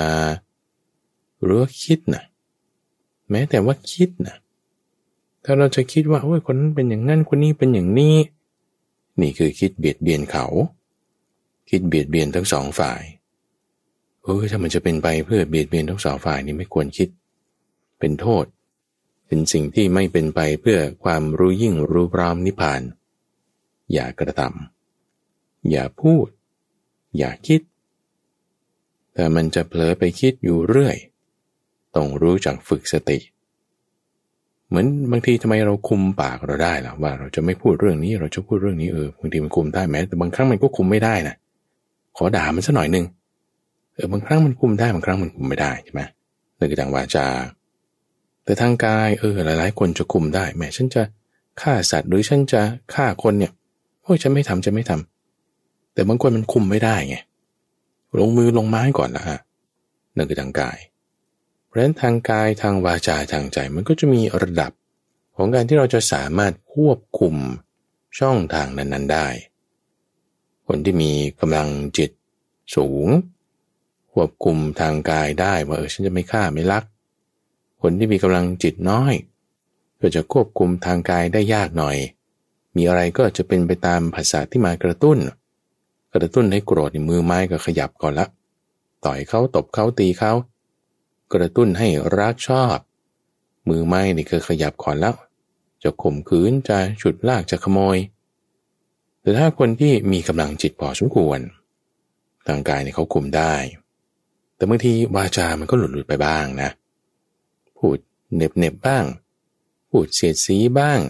หรือคิดนะแม้แต่ว่าคิดนะถ้าเราจะคิดว่าโอ้ยคนนั้นเป็นอย่างนั้นคนนี้เป็นอย่างนี้ นี่คือคิดเบียดเบียนเขา คิดเบียดเบียนทั้งสองฝ่ายเออถ้ามันจะเป็นไปเพื่อเบียดเบียนทั้งสองฝ่ายนี่ไม่ควรคิด เป็นโทษ เป็นสิ่งที่ไม่เป็นไปเพื่อความรู้ยิ่งรู้พร้อมนิพพาน อย่ากระทำอย่าพูดอย่าคิด แต่มันจะเผลอไปคิดอยู่เรื่อย ต้องรู้จักฝึกสติ เหมือนบางทีทำไมเราคุมปากเราได้ล่ะว่าเราจะไม่พูดเรื่องนี้ เราจะพูดเรื่องนี้เออบางทีมันคุมได้แม้แต่บางครั้งมันก็คุมไม่ได้นะขอด่ามันสักหน่อยหนึ่งเออบางครั้งมันคุมได้ บางครั้งมันคุมไม่ได้ใช่ไหมนั่นคือทางวาจาแต่ทางกายเออหลาย ๆ คนจะคุมได้ แม้ฉันจะฆ่าสัตว์หรือฉันจะฆ่าคนเนี่ยโอ้ยฉันไม่ทำจะไม่ทำแต่บางคนมันคุมไม่ได้ไง ลงมือลงไม้ก่อนนะฮะนั่นคือทางกาย เพราะฉะนั้นทางกายทางวาจาทางใจ มันก็จะมีระดับของการที่เราจะสามารถควบคุมช่องทางนั้น ๆได้ คนที่มีกำลังจิต สูง ควบคุมทางกายได้ว่าเออฉันจะไม่ฆ่าไม่ลัก คนที่มีกำลังจิตน้อย ก็จะควบคุมทางกายได้ยากหน่อย มีอะไรก็จะเป็นไปตามภาษาที่มากระตุ้นเกระตุ้นให้โกรธมือไม้ก็ขยับก่อนละ ต่อยเขาตบเขาตีเขากระตุ้นให้รักชอบ มือไม้นี่ก็ขยับก่อนแล้วจะข่มขืนจะฉุดลากจะขโมยแต่ถ้าคนที่มีกำลังจิตพอสมควรทางกายเนี่ยเขาคุมได้ แต่บางทีวาจา มันก็หลุดหลุดไปบ้างนะพูดเน็บเน็บบ้าง พูดเสียดสีบ้าง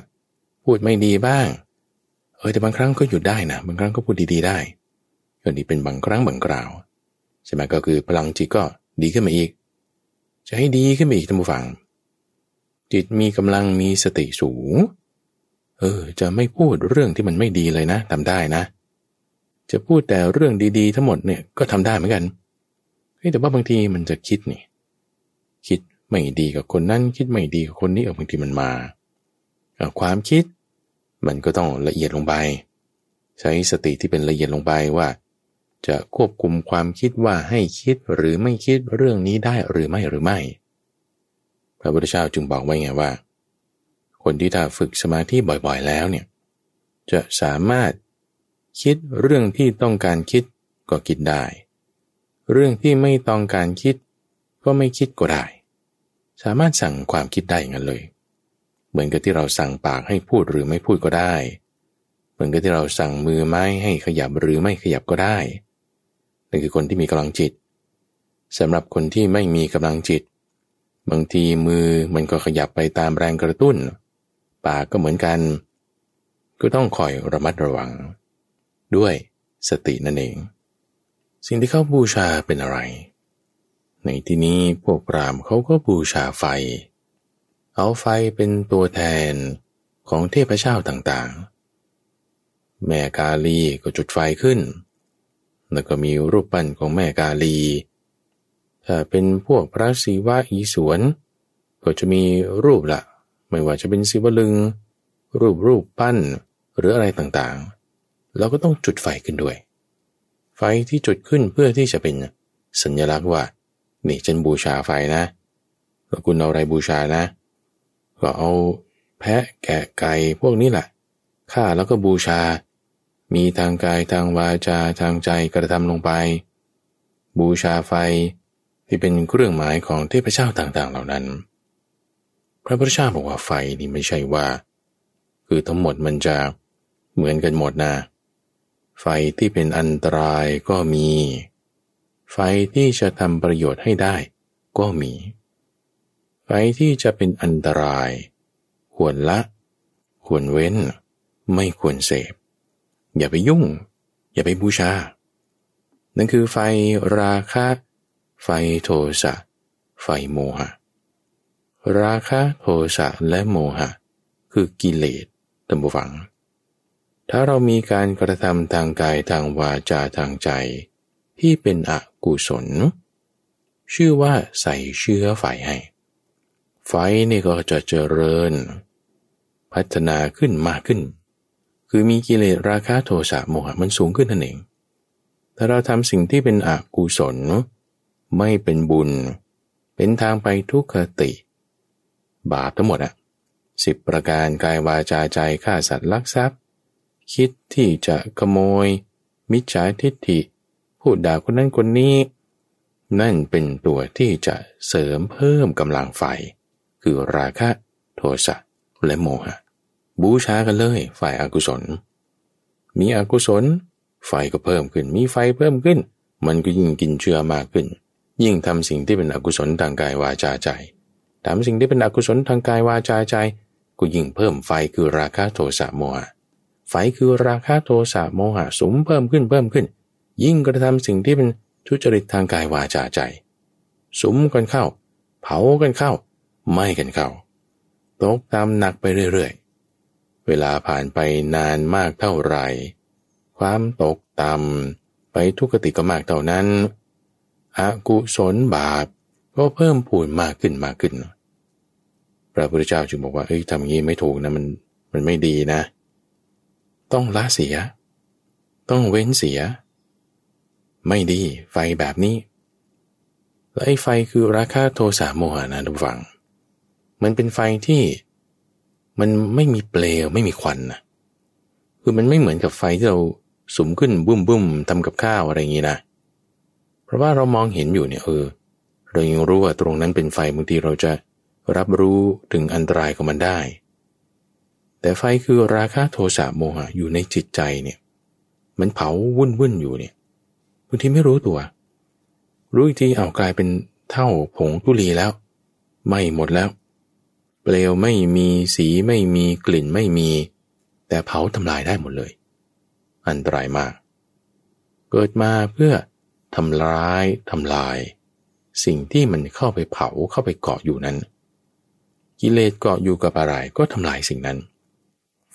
พูดไม่ดีบ้าง เออแต่บางครั้งก็หยุดได้นะบางครั้งก็พูดดีๆได้ก็นีเป็นบางครั้งบางคราวใช่ไหมก็คือพลังจิตก็ดีขึ้นมาอีก จะให้ดีขึ้นมาอีกท่านผู้ฟังจิตมีกำลังมีสติสูง เออ จะไม่พูดเรื่องที่มันไม่ดีเลยนะทำได้นะ จะพูดแต่เรื่องดีๆทั้งหมดเนี่ยก็ทำได้เหมือนกันเฮ้แต่ว่าบางทีมันจะคิดนี่ คิดไม่ดีกับคนนั้นคิดไม่ดีกับคนนี้เออบางทีมันมาความคิด มันก็ต้องละเอียดลงไป ใช้สติที่เป็นละเอียดลงไปว่าจะควบคุมความคิดว่าให้คิดหรือไม่คิดเรื่องนี้ได้หรือไม่หรือไม่ พระพุทธเจ้าจึงบอกไว้ไงว่า คนที่ถ้าฝึกสมาธิบ่อยๆแล้วเนี่ย จะสามารถคิดเรื่องที่ต้องการคิดก็คิดได้ เรื่องที่ไม่ต้องการคิด ก็ไม่คิดก็ได้ สามารถสั่งความคิดได้อย่างนั้นเลย เหมือนกับที่เราสั่งปากให้พูดหรือไม่พูดก็ได้ เหมือนกับที่เราสั่งมือไม้ให้ขยับหรือไม่ขยับก็ได้นั่นคือคนที่มีกำลังจิต สำหรับคนที่ไม่มีกำลังจิต บางทีมือมันก็ขยับไปตามแรงกระตุ้นปากก็เหมือนกัน ก็ต้องคอยระมัดระวัง ด้วยสตินั่นเองสิ่งที่เขาบูชาเป็นอะไร ในที่นี้พวกปรามเขาก็บูชาไฟ เอาไฟเป็นตัวแทนของเทพเจ้าต่างๆ แม่กาลีก็จุดไฟขึ้นเแล้วก็มีรูปปั้นของแม่กาลีถ้าเป็นพวกพระศิวะอีสวน ก็จะมีรูปละ ไม่ว่าจะเป็นศิวลึง รูปรูปปั้นหรืออะไรต่างๆ เราก็ต้องจุดไฟขึ้นด้วย ไฟที่จุดขึ้นเพื่อที่จะเป็นสัญลักษณ์ว่า นี่ฉันบูชาไฟนะ แล้วคุณเอาอะไรบูชานะ ก็เอาแพะ แกะ ไก่ พวกนี้แหละ ฆ่าแล้วก็บูชามีทางกายทางวาจาทางใจกระทำลงไป บูชาไฟที่เป็นเครื่องหมายของเทพเจ้าต่าง ๆเหล่านั้น พระพุทธเจ้าบอกว่าไฟนี่ไม่ใช่ว่า คือทั้งหมดมันจะเหมือนกันหมดนะไฟที่เป็นอันตรายก็มี ไฟที่จะทำประโยชน์ให้ได้ก็มี ไฟที่จะเป็นอันตรายควรละควรเว้น ไม่ควรเสพอย่าไปยุ่ง อย่าไปบูชา นั่นคือไฟราคะไฟโทสะไฟโมหะ ราคะโทสะและโมหะ คือกิเลสตัมบูฝัง ถ้าเรามีการกระทำทางกายทางวาจาทางใจ ที่เป็นอกุศล ชื่อว่าใส่เชื้อไฟให้ ไฟนี่ก็จะเจริญ พัฒนาขึ้นมากขึ้นคือมีกิเลสราคะโทสะโมหะมันสูงขึ้นนั่นเองถ้าเราทำสิ่งที่เป็นอกุศลไม่เป็นบุญเป็นทางไปทุกขติ บาปทั้งหมดอะสิบประการกายวาจาใจฆ่าสัตว์ลักทรัพย์ คิดที่จะขโมย มิจฉาทิฏฐิพูดด่าคนนั้นคนนี้ นั่นเป็นตัวที่จะเสริมเพิ่มกำลังไฟ คือราคะโทสะ และโมหะบูชากันเลยฝ่ายอากุศล มีอกุศล ไฟก็เพิ่มขึ้น มีไฟเพิ่มขึ้น มันก็ยิ่งกินเชื้อมากขึ้น ยิ่งทำสิ่งที่เป็นอกุศลทางกายวาจาใจทำสิ่งที่เป็นอกุศลทางกายวาจาใจ ก็ยิ่งเพิ่มไฟคือราคะโทสะโมหะไฟคือราคะโทสะโมหะสมเพิ่มขึ้นเพิ่มขึ้น ยิ่งกระทำสิ่งที่เป็นทุจริตทางกายวาจาใจสมกันเข้า เผากันเข้า ไหม้กันเข้า ตกตามหนักไปเรื่อยเวลาผ่านไปนานมากเท่าไหร่ ความตกต่ำไปทุกขติก็มากเท่านั้นอกุศลบาป ก็เพิ่มพูนมากขึ้นมากขึ้นพระพุทธเจ้าจึงบอกว่าเอ้ยทำงี้ไม่ถูกนะมันมันไม่ดีนะ ต้องละเสีย ต้องเว้นเสีย ไม่ดี ไฟแบบนี้ และไอ้ไฟคือราคาโทสะโมหะนะทุกฝังมันเป็นไฟที่มันไม่มีเปลวไม่มีควันนะคือมันไม่เหมือนกับไฟที่เราสุมขึ้นบุ้มบุ้มทำกับข้าวอะไรอย่างนี้นะเพราะว่าเรามองเห็นอยู่เนี่ยเออ เรายังรู้ว่าตรงนั้นเป็นไฟบางทีเราจะรับรู้ถึงอันตรายของมันได้ แต่ไฟคือราคะโทสะโมหะอยู่ในจิตใจเนี่ย มันเผาวุ่นวุ่นอยู่เนี่ยบางทีไม่รู้ตัว รู้อีกทีเอากลายเป็นเท่าผงตุลีแล้ว ไม่หมดแล้วเปลวไม่มีสีไม่มีกลิ่นไม่มี แต่เผาทำลายได้หมดเลย อันตรายมาก เกิดมาเพื่อทำร้ายทำลาย สิ่งที่มันเข้าไปเผาเข้าไปเกาะอยู่นั้น กิเลสเกาะอยู่กับอะไรก็ทำลายสิ่งนั้น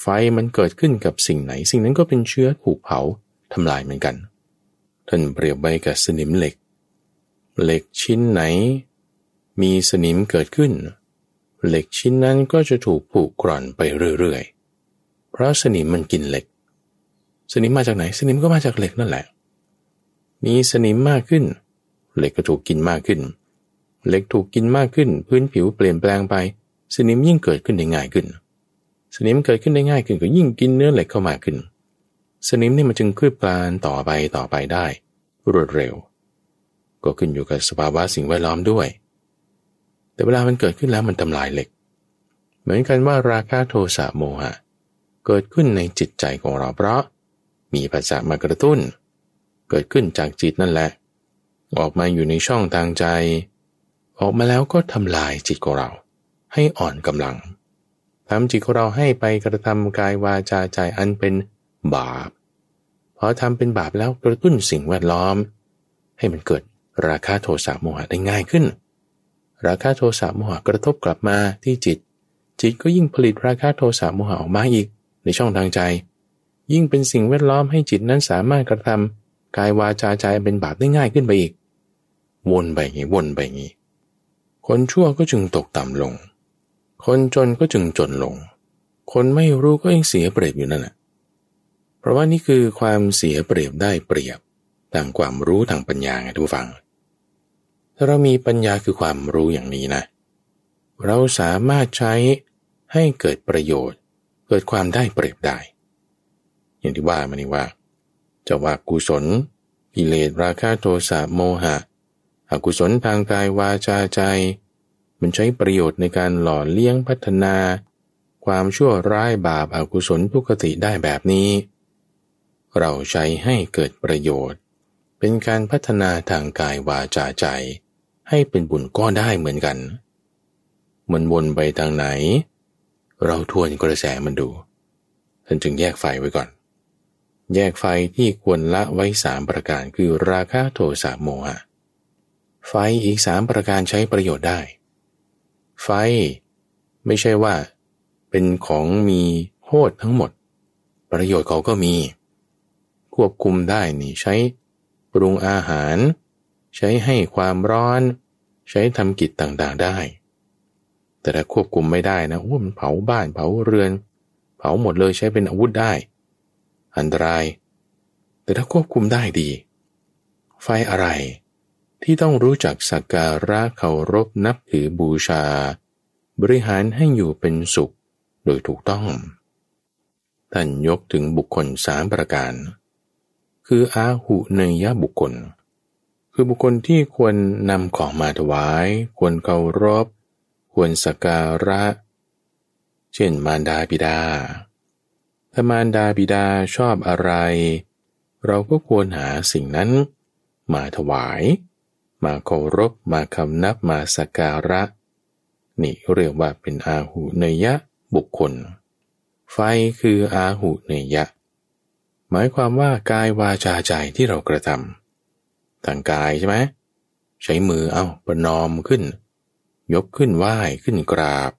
ไฟมันเกิดขึ้นกับสิ่งไหน สิ่งนั้นก็เป็นเชื้อถูกเผาทำลายเหมือนกันท่านเปรียบไว้กับสนิมเหล็ก เหล็กชิ้นไหน มีสนิมเกิดขึ้นเหล็กชิ้นนั้นก็จะถูกผุกร่อนไปเรื่อยๆ เพราะสนิมมันกินเหล็ก สนิมมาจากไหน สนิมก็มาจากเหล็กนั่นแหละ มีสนิมมากขึ้น เหล็กก็ถูกกินมากขึ้น เหล็กถูกกินมากขึ้น พื้นผิวเปลี่ยนแปลงไป สนิมยิ่งเกิดขึ้นได้ง่ายขึ้น สนิมเกิดขึ้นได้ง่ายขึ้น ก็ยิ่งกินเนื้อเหล็กเข้ามากขึ้น สนิมนี่มันจึงคืบคลานต่อไปต่อไปได้ รวดเร็ว ก็ขึ้นอยู่กับสภาวะสิ่งแวดล้อมด้วยแต่เวลามันเกิดขึ้นแล้วมันทำลายเหล็ก เหมือนกันว่าราคาโทสะโมหะ เกิดขึ้นในจิตใจของเราเพราะมีภาษามากระตุ้น เกิดขึ้นจากจิตนั่นแหละ ออกมาอยู่ในช่องทางใจ ออกมาแล้วก็ทำลายจิตของเรา ให้อ่อนกำลังทำจิตของเราให้ไปกระทำกายวาจาใจอันเป็นบาปพอทำเป็นบาปแล้วกระตุ้นสิ่งแวดล้อม ให้มันเกิดราคาโทสะโมหะได้ง่ายขึ้นราคาโทสะโมหะกระทบกลับมาที่จิต จิตก็ยิ่งผลิตราคาโทสะโมหะออกมาอีกในช่องทางใจ ยิ่งเป็นสิ่งแวดล้อมให้จิตนั้นสามารถกระทำกายวาจาใจเป็นบาปได้ง่ายขึ้นไปอีกวนไปงนี้วนไปงนี้ คนชั่วก็จึงตกต่ำลง คนจนก็จึงจนลง คนไม่รู้ก็ยังเสียเปรียบอยู่นั่นแหละเพราะว่านี่คือความเสียเปรียบได้เปรียบต่างความรู้ทางปัญญาไงทุกฝั่งถ้าเรามีปัญญาคือความรู้อย่างนี้นะ เราสามารถใช้ให้เกิดประโยชน์เกิดความได้เปรียบได้ อย่างที่ว่ามานี่ว่าจะว่ากุศลกิเลสราคะโทสะโมหะอกุศลทางกายวาจาใจ มันใช้ประโยชน์ในการหล่อเลี้ยงพัฒนา ความชั่วร้ายบาปอากุศลทุกติได้แบบนี้ เราใช้ให้เกิดประโยชน์ เป็นการพัฒนาทางกายวาจาใจให้เป็นบุญก็ได้เหมือนกัน มันวนไปทางไหน เราทวนกระแสมันดูท่านจึงแยกไฟไว้ก่อน แยกไฟที่ควรละไว้สามประการคือราคะโทสะโมหะ ไฟอีกสามประการใช้ประโยชน์ได้ ไฟไม่ใช่ว่า เป็นของมีโทษทั้งหมด ประโยชน์เขาก็มี ควบคุมได้นี่ใช้ ปรุงอาหารใช้ให้ความร้อนใช้ทำกิจต่างๆได้ แต่ถ้าควบคุมไม่ได้นะโอ้มันเผาบ้านเผาเรือน เผาหมดเลยใช้เป็นอาวุธได้ อันตราย แต่ถ้าควบคุมได้ดี ไฟอะไรที่ต้องรู้จักสักการะเคารพนับถือบูชา บริหารให้อยู่เป็นสุขโดยถูกต้อง ท่านยกถึงบุคคลสามประการ คืออาหุเนยยะบุคคลคือบุคคลที่ควรนำของมาถวาย ควรเคารพควรสักการะ เช่นมารดาบิดา ถ้ามารดาบิดาชอบอะไร เราก็ควรหาสิ่งนั้น มาถวาย มาเคารพมาคำนับมาสักการะ นี่เรียกว่าเป็นอาหูเนยะบุคคล ไฟคืออาหูเนยะหมายความว่ากายวาจาใจที่เรากระทำทางกายใช่ไหม ใช้มือเอาประนอมขึ้น ยกขึ้นไหว้ขึ้นกราบ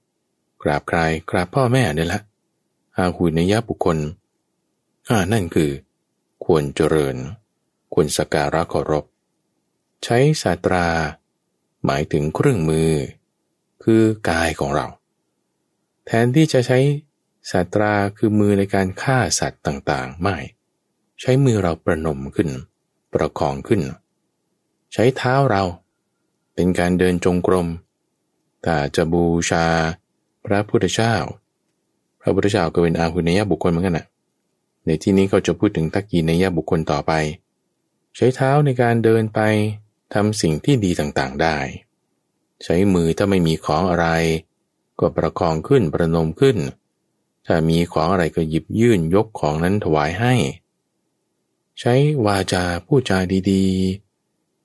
กราบใคร กราบพ่อแม่เนี่ยละอาหุนยะบุคคลอ่านั่นคือควรเจริญ ควรสการะเคารพ ใช้ศาตราหมายถึงเครื่องมือ คือกายของเรา แทนที่จะใช้ศาตราคือมือในการฆ่าสัตว์ต่างๆ ไม่ ใช้มือเราประนมขึ้น ประคองขึ้นช้เท้าเราเป็นการเดินจงกรมแต่จะบูชา พระพุทธเจ้า พระพุทธเจ้าก็เป็นอาหุนยบุคคลเหมือนกันนะในที่นี้เขาจะพูดถึงทักกีนยบุคคลต่อไป ใช้เท้าในการเดินไปทำสิ่งที่ดีต่างๆได้ ใช้มือถ้าไม่มีของอะไร ก็ประคองขึ้นประนมขึ้น ถ้ามีของอะไรก็หยิบยื่นยกของนั้นถวายให้ ใช้วาจาพูดจาดี ๆ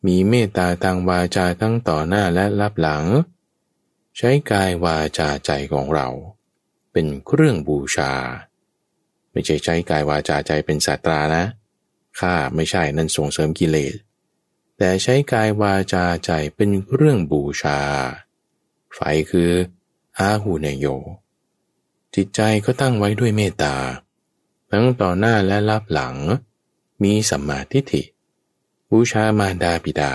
มีเมตตาทางวาจาทั้งต่อหน้าและรับหลัง ใช้กายวาจาใจของเรา เป็นเครื่องบูชา ไม่ใช่ใช้กายวาจาใจเป็นศาสตรานะข้าไม่ใช่นั่นส่งเสริมกิเลสแต่ใช้กายวาจาใจเป็นเรื่องบูชา ไฟคืออาหูเนโย จิตใจก็ตั้งไว้ด้วยเมตตา ทั้งต่อหน้าและรับหลัง มีสัมมาทิฏฐิบูชามารดาบิดา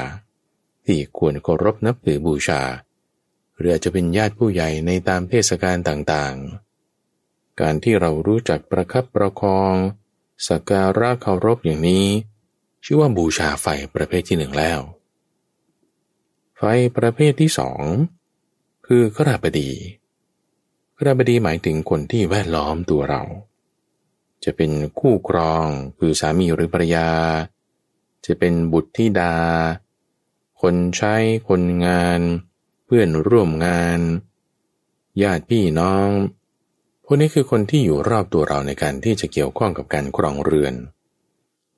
ที่ควรเคารพนับถือบูชาหรือจจะเป็นญาติผู้ใหญ่ในตามเทศกาลต่างๆ การที่เรารู้จักประคับประคองสักการะเคารพอย่างนี้ ชื่อว่าบูชาไฟประเภทที่หนึ่งแล้วไฟประเภทที่สองคือขราบดีขราบดีหมายถึงคนที่แวดล้อมตัวเรา จะเป็นคู่ครองคือสามีหรือภรรยาจะเป็นบุตรธิดา คนใช้ คนงาน เพื่อนร่วมงาน ญาติพี่น้อง พวกนี้คือคนที่อยู่รอบตัวเราในการที่จะเกี่ยวข้องกับการครองเรือน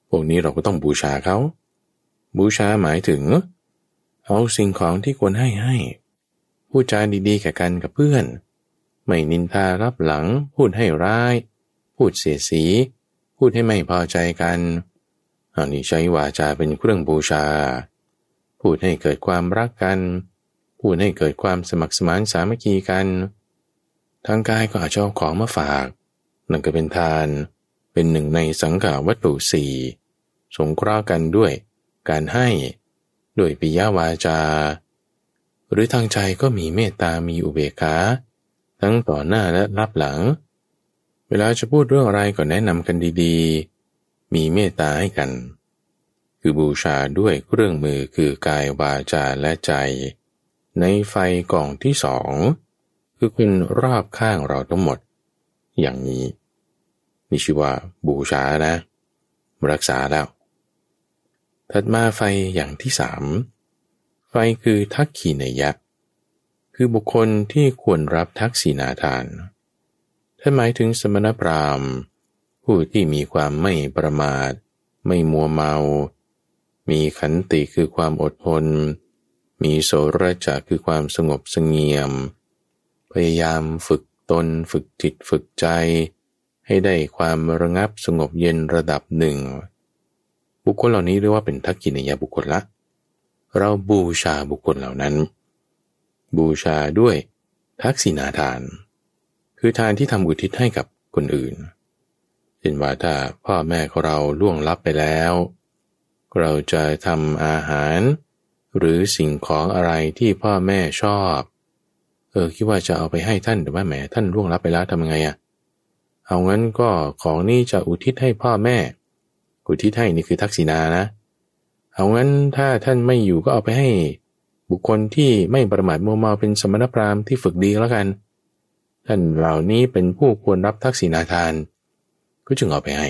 พวกนี้เราก็ต้องบูชาเขา บูชาหมายถึง เอาสิ่งของที่ควรให้ให้พูดจาดีๆกับกันกับเพื่อน ไม่นินทารับหลัง พูดให้ร้าย พูดเสียสี พูดให้ไม่พอใจกันอันนี้ใช้วาจาเป็นเครื่องบูชา พูดให้เกิดความรักกันพูดให้เกิดความสมัครสมานสามัคคีกันทางกายก็อาจจะเอาของมาฝากนั่นก็เป็นทาน เป็นหนึ่งในสังฆาวัตถุสี่สงเคราะห์กันด้วย การให้ด้วยปิยวาจา หรือทางใจก็มีเมตตามีอุเบกขาทั้งต่อหน้าและรับหลัง เวลาจะพูดเรื่องอะไรก็แนะนำกันดีๆมีเมตตาให้กัน คือบูชาด้วยเครื่องมือคือกายวาจาและใจ ในไฟกองที่สอง คือคุณรอบข้างเราทั้งหมด อย่างนี้นี่ชื่อว่าบูชานะ รักษาแล้ว ถัดมาไฟอย่างที่สาม ไฟคือทักขีนยะคือบุคคลที่ควรรับทักษีนาทานท่านหมายถึงสมณพราหมณ์ผู้ที่มีความไม่ประมาท ไม่มัวเมา มีขันติคือความอดทน มีโสระจะคือความสงบสงเงียม พยายามฝึกตนฝึกจิต ฝึกใจ ให้ได้ความระงับสงบเย็นระดับหนึ่ง บุคคลเหล่านี้เรียกว่าเป็นทักษิณยบุคคลละ เราบูชาบุคคลเหล่านั้น บูชาด้วยทักษิณาทาน คือทานที่ทำอุทิศให้กับคนอื่นเช่นว่าถ้าพ่อแม่ของเราล่วงลับไปแล้ว เราจะทำอาหาร หรือสิ่งของอะไรที่พ่อแม่ชอบ เออคิดว่าจะเอาไปให้ท่านแต่ว่าแหมท่านล่วงลับไปแล้วทำไงอะ่ะเอางั้นก็ของนี้จะอุทิศให้พ่อแม่ อุทิศให้นี่คือทักษิณานะ เอางั้นถ้าท่านไม่อยู่ก็เอาไปให้บุคคลที่ไม่ประมาทมัวเมาเป็นสมณพราหมณ์ที่ฝึกดีแล้วกัน ท่านเหล่านี้เป็นผู้ควรรับทักษิณาทานก็จึงเอาไปให้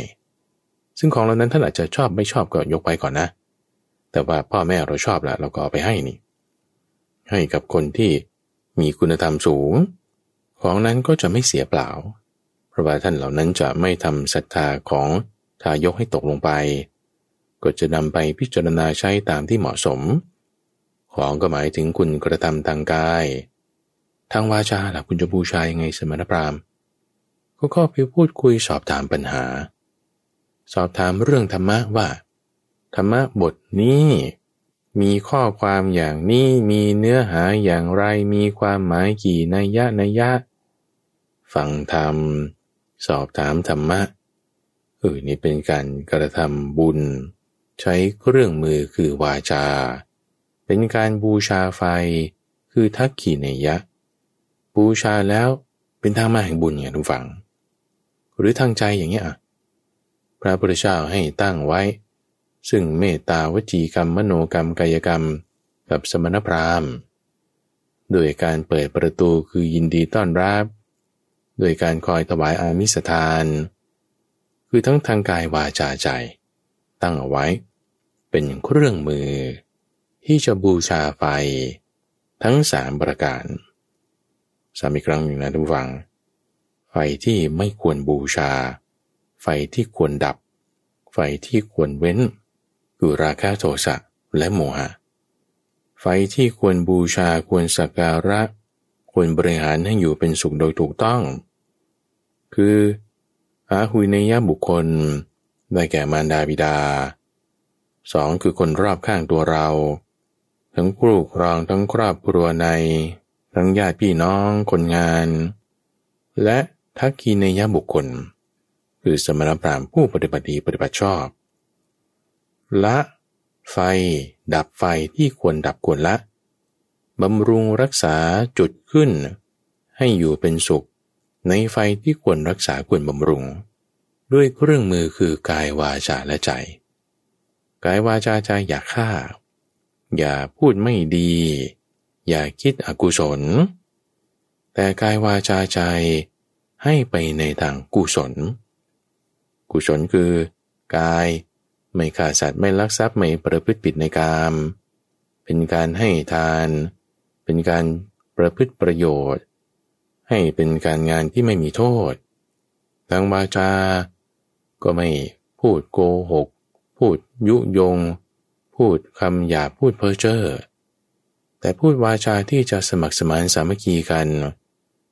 ซึ่งของเหล่านั้นท่านอาจจะชอบไม่ชอบก็ยกไปก่อนนะ แต่ว่าพ่อแม่เราชอบและเราก็เอาไปให้นี่ ให้กับคนที่มีคุณธรรมสูง ของนั้นก็จะไม่เสียเปล่า เพราะว่าท่านเหล่านั้นจะไม่ทำศรัทธาของทายกให้ตกลงไป ก็จะนำไปพิจารณาใช้ตามที่เหมาะสม ของก็หมายถึงคุณกระทำทางกาย ทางวาจาล่ะคุณจะบูชายังไงสมณพราหมณ์เขาก็ไปพูดคุยสอบถามปัญหา สอบถามเรื่องธรรมะว่า ธรรมะบทนี้ มีข้อความอย่างนี้มีเนื้อหาอย่างไรมีความหมายกี่นัยยะนัยยะฟังธรรม สอบถามธรรมะเออนี่เป็นการกระทำบุญ ใช้เครื่องมือคือวาจา เป็นการบูชาไฟคือทักขีเนยะบูชาแล้วเป็นทางมาแห่งบุญไงทุกฝังหรือทางใจอย่างเงี้ยพระพุทธเจ้าให้ตั้งไว้ ซึ่งเมตตาวจีกรรมมโนกรรมกายกรรมกับสมณพราหมณ์ โดยการเปิดประตูคือยินดีต้อนรับ โดยการคอยถวายอามิสทาน คือทั้งทางกายวาจาใจ ตั้งเอาไว้เป็นเครื่องมือ ที่จะบูชาไฟทั้งสามประการ สามีครั้งหนึ่งนะทุกฝังไฟที่ไม่ควรบูชา ไฟที่ควรดับ ไฟที่ควรเว้น คือราคะโทสะและโมหะ ไฟที่ควรบูชาควรสักการะ ควรบริหารให้อยู่เป็นสุขโดยถูกต้อง คืออาหุยเนยบุคคล ได้แก่มารดาบิดาสองคือคนรอบข้างตัวเรา ทั้งคู่ครองทั้งครอบครัวใน ทั้งญาติพี่น้อง คนงาน และทักกีในยบุคคลหรือสมณพราหมณ์ผู้ปฏิบัติปฏิบัติชอบ ละ ไฟดับไฟที่ควรดับควรละบำรุงรักษาจุดขึ้น ให้อยู่เป็นสุขในไฟที่ควรรักษาควรบำรุง ด้วยเครื่องมือคือกายวาจาและใจ กายวาจาใจอย่าฆ่า อย่าพูดไม่ดี อย่าคิดอกุศล แต่กายวาจาใจให้ไปในทางกุศล กุศลคือ กายไม่ฆ่าสัตว์ไม่ลักทรัพย์ไม่ประพฤติผิดในกาม เป็นการให้ทาน เป็นการประพฤติประโยชน์ ให้เป็นการงานที่ไม่มีโทษ ทางวาจา ก็ไม่พูดโกหก พูดยุยง พูดคำหยาพูดเพ้อเจ้อ แต่พูดวาจาที่จะสมัครสมานสามัคคีกันเ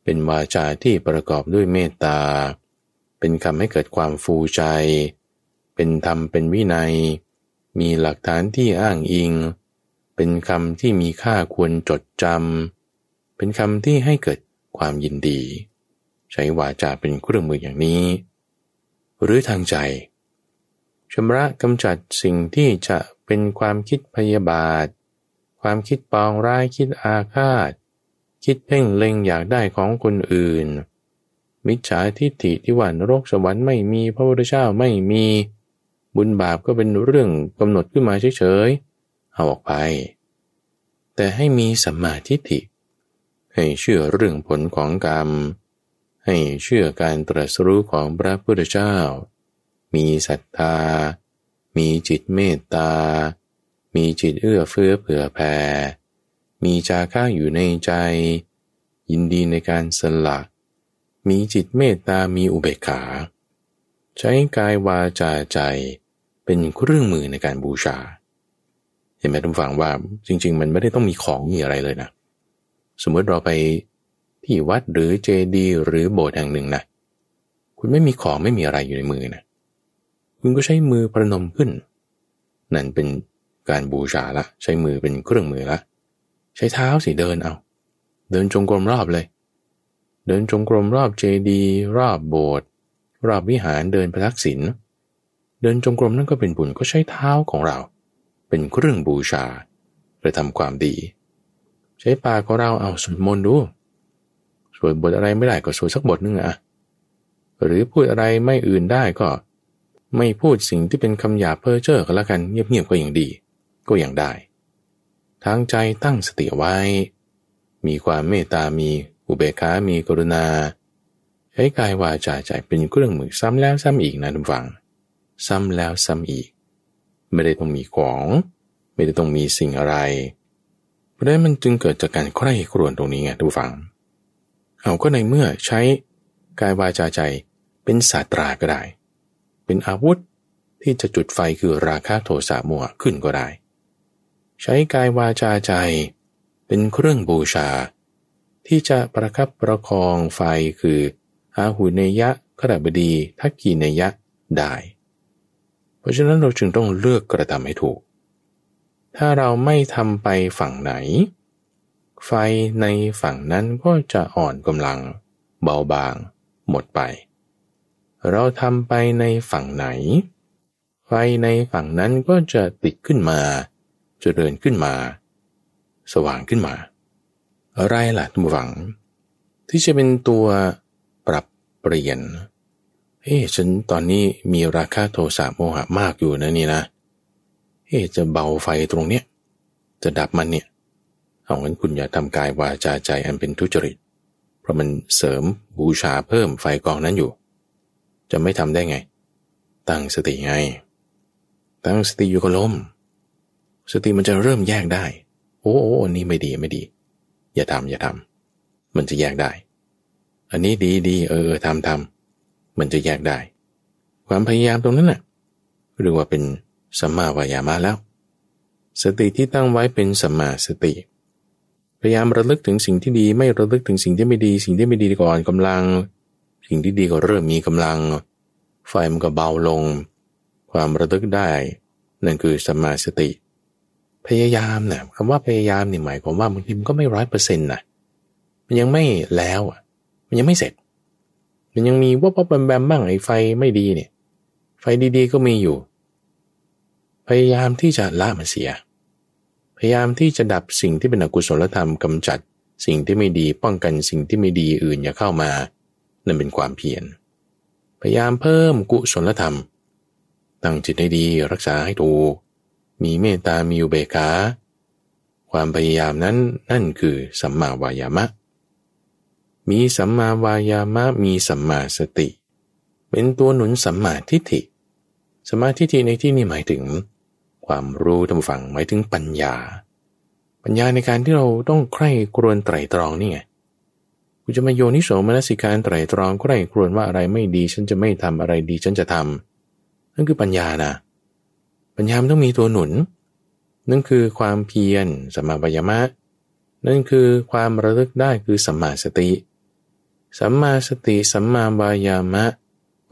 เป็นวาจาที่ประกอบด้วยเมตตา เป็นคำให้เกิดความฟูใจ เป็นธรรมเป็นวินัย มีหลักฐานที่อ้างอิง เป็นคำที่มีค่าควรจดจำ เป็นคำที่ให้เกิดความยินดี ใช้วาจาเป็นเครื่องมืออย่างนี้ หรือทางใจชำระกำจัดสิ่งที่จะเป็นความคิดพยาบาท ความคิดปองร้ายคิดอาฆาตคิดเพ่งเล็งอยากได้ของคนอื่น มิจฉาทิฏฐิที่ว่านรกสวรรค์ไม่มีพระพุทธเจ้าไม่มี บุญบาปก็เป็นเรื่องกำหนดขึ้นมาเฉยๆเอาออกไป แต่ให้มีสัมมาทิฏฐิให้เชื่อเรื่องผลของกรรม ให้เชื่อการตรัสรู้ของพระพุทธเจ้า มีศรัทธา มีจิตเมตตา มีจิตเอื้อเฟื้อเผื่อแผ่มีจาข้าอยู่ในใจยินดีในการสละมีจิตเมตตา มีอุเบกขา ใช้กายวาจาใจเป็นเครื่องมือในการบูชาเห็นไหมทุกฝั่งว่าจริงๆ มันไม่ได้ต้องมีของมีอะไรเลยนะสมมติเราไปที่วัดหรือเจดีหรือโบสถ์แห่งหนึ่งนะคุณไม่มีของไม่มีอะไรอยู่ในมือนะคุณก็ใช้มือประนมขึ้น นั่นเป็นการบูชาละใช้มือเป็นเครื่องมือละใช้เท้าสิเดินเอา เดินจงกรมรอบเลย เดินจงกรมรอบเจดีรอบโบสถ์รอบวิหารเดินพระทักษิณเดินจงกรมนั่นก็เป็นบุญก็ใช้เท้าของเรา เป็นเครื่องบูชาไปทำความดี ใช้ปากของเราเอาสวดมนต์ดูสวดบทอะไรไม่ได้ก็สวดสักบทนึงอะหรือพูดอะไรไม่อื่นได้ก็ ไม่พูดสิ่งที่เป็นคำหยาเพ้อเจ้อก็แล้วกัน เงียบๆก็อย่างดี ก็อย่างได้ทางใจตั้งสติไว้ มีความเมตตา มีอุเบกขามีกรุณาใช้กายวาจาใจเป็นเครื่องมือซ้ำแล้วซ้ำอีกนะทุกฝัง ซ้ำแล้วซ้ำอีก ไม่ได้ต้องมีของ ไม่ได้ต้องมีสิ่งอะไร เพราะนั้นมันจึงเกิดจากการใคร่ครวญตรงนี้ไงทุกฝังเอา ก็ในเมื่อใช้กายวาจาใจเป็นศาสตราก็ได้ เป็นอาวุธที่จะจุดไฟคือราคะโทสะมัวขึ้นก็ได้ใช้กายวาจาใจ เป็นเครื่องบูชา ที่จะประคับประคองไฟคืออาหุเนยะขดบดีทักกีเนยะได้ เพราะฉะนั้นเราจึงต้องเลือกกระทำให้ถูก ถ้าเราไม่ทำไปฝั่งไหน ไฟในฝั่งนั้นก็จะอ่อนกำลังเบาบางหมดไป เราทำไปในฝั่งไหน ไฟในฝั่งนั้นก็จะติดขึ้นมาเจริญขึ้นมา สว่างขึ้นมา อะไรล่ะทุกฝัง ที่จะเป็นตัวปรับเปลี่ยน เฮ้ฉันตอนนี้มีราคาโทสะโมหะมากอยู่นะนี่นะเฮ้จะเบาไฟตรงเนี้ยจะดับมันเนี่ย เอางั้นคุณอย่าทำกายวาจาใจอันเป็นทุจริต เพราะมันเสริมบูชาเพิ่มไฟกองนั้นอยู่ จะไม่ทำได้ไง ตั้งสติไง ตั้งสติอยู่กับลมสติมันจะเริ่มแยกได้ โอ้โอ้นี่ไม่ดีไม่ดี อย่าทำอย่าทำ มันจะแยกได้ อันนี้ดีดีเออทำทำมันจะแยกได้ ความพยายามตรงนั้นน่ะเรียกว่าเป็นสัมมาวายามะแล้ว สติที่ตั้งไว้เป็นสัมมาสติ พยายามระลึกถึงสิ่งที่ดีไม่ระลึกถึงสิ่งที่ไม่ดี สิ่งที่ไม่ดีก่อนกำลัง สิ่งที่ดีก็เริ่มมีกำลัง ไฟมันก็เบาลง ความระลึกได้ นั่นคือสัมมาสติพยายามนะคำว่าพยายามเนี่ยหมายความว่าบางทีมันก็ไม่ร้อยเปอร์เซ็นต์นะมันยังไม่แล้วอ่ะ มันยังไม่เสร็จ มันยังมีวับวับแบมแบมบ้างไอ้ไฟไม่ดีเนี่ยไฟดีๆก็มีอยู่ พยายามที่จะละมันเสีย พยายามที่จะดับสิ่งที่เป็นอกุศลธรรมกำจัด สิ่งที่ไม่ดีป้องกันสิ่งที่ไม่ดีอื่นอย่าเข้ามานั่นเป็นความเพียรพยายามเพิ่มกุศลธรรมตั้งจิตให้ดีรักษาให้ถูกมีเมตตา มีอุเบกขา ความพยายามนั้นนั่นคือสัมมาวายามะ มีสัมมาวายามะมีสัมมาสติ เป็นตัวหนุนสัมมาทิฏฐิ สัมมาทิฏฐิในที่นี้หมายถึง ความรู้ทำฝังหมายถึงปัญญา ปัญญาในการที่เราต้องใคร่ครวนไตรตรองนี่ไงกูจะมาโยนิโสมนสิการไตรตรองใคไร้ครวนว่าอะไรไม่ดีฉันจะไม่ทำอะไรดีฉันจะทำ นั่นคือปัญญาน่ะปัญญามต้องมีตัวหนุน นั่นคือความเพียรสัมมาปัญญามะ นั่นคือความระลึกได้คือสัมมาสติ สัมมาสติสัมมาวายามะ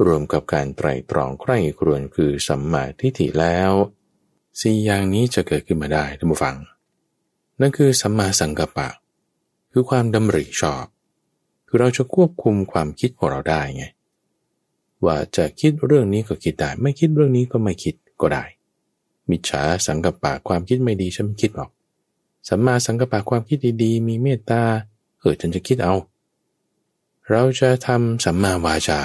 รวมกับการไตรตรองใคร่ครวญคือสัมมาทิฏฐิแล้วสี่อย่างนี้จะเกิดขึ้นมาได้ท่านผู้ฟัง นั่นคือสัมมาสังกัปปะ คือความดำริชอบ คือเราจะควบคุมความคิดของเราได้ไง ว่าจะคิดเรื่องนี้ก็คิดได้ ไม่คิดเรื่องนี้ก็ไม่คิดก็ได้มิจฉาสังกัปะความคิดไม่ดีฉันไม่คิดหรอกสัมมาสังกัปะความคิดดีๆ มีเมตตาเออฉันจะคิดเอา เราจะทำสัมมาวาจา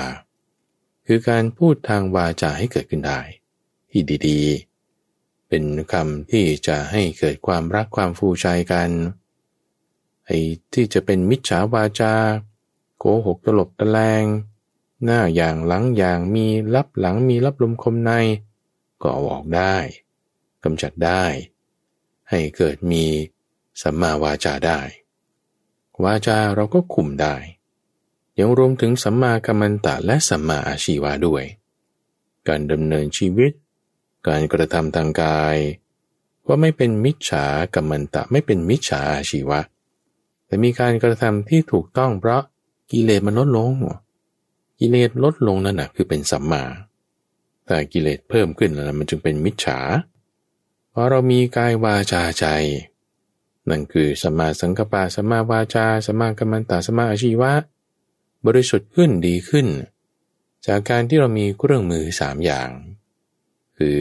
คือการพูดทางวาจาให้เกิดขึ้นได้ ที่ดี ๆ เป็นคำที่จะให้เกิดความรักความฟูใจกันไอ้ที่จะเป็นมิจฉาวาจา โกหกตลบตะแลงหน้าอย่างหลังอย่างมีลับหลังมีลับลมคมในก็อออกได้กำจัดได้ ให้เกิดมีสัมมาวาจาได้ วาจาเราก็คุมได้ยังรวมถึงสัมมากัมมันตะและสัมมาอาชีวะด้วย การดำเนินชีวิต การกระทำทางกาย ว่าไม่เป็นมิจฉากัมมันตะไม่เป็นมิจฉาอาชีวะแต่มีการกระทำที่ถูกต้องเพราะกิเลสมันลดลงกิเลสลดลงนั่นนะคือเป็นสัมมา แต่กิเลสเพิ่มขึ้นแล้วมันจึงเป็นมิจฉาพอเรามีกายวาจาใจ นั่นคือ สมาสังกปะสมาวาจาสมากัมมันตาสมาอาชีวะบริสุทธิ์ขึ้นดีขึ้น จากการที่เรามีเครื่องมือสามอย่าง คือ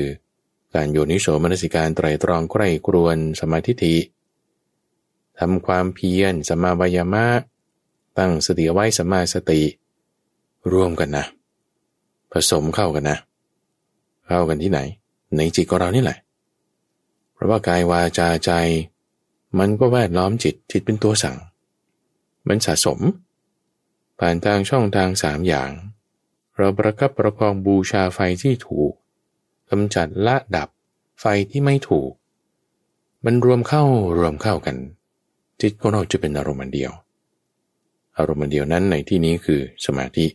การโยนิโสมนสิการไตรตรองใกร้ครวนสมาธิิทำความเพียรสมาวายามะ ตั้งสติไว้สมาสติร่วมกันนะ ผสมเข้ากันนะ เข้ากันที่ไหน ในจิตของเรานี่แหละเพราะว่ากายวาจาใจมันก็แวดล้อมจิตจิตเป็นตัวสั่ง มันสะสม ผ่านทางช่องทางสามอย่าง เราประคับประคองบูชาไฟที่ถูกกำจัดละดับ ไฟที่ไม่ถูก มันรวมเข้ารวมเข้ากัน จิตของเราจะเป็นอารมณ์เดียว อารมณ์เดียวนั้นในที่นี้คือสมาธิ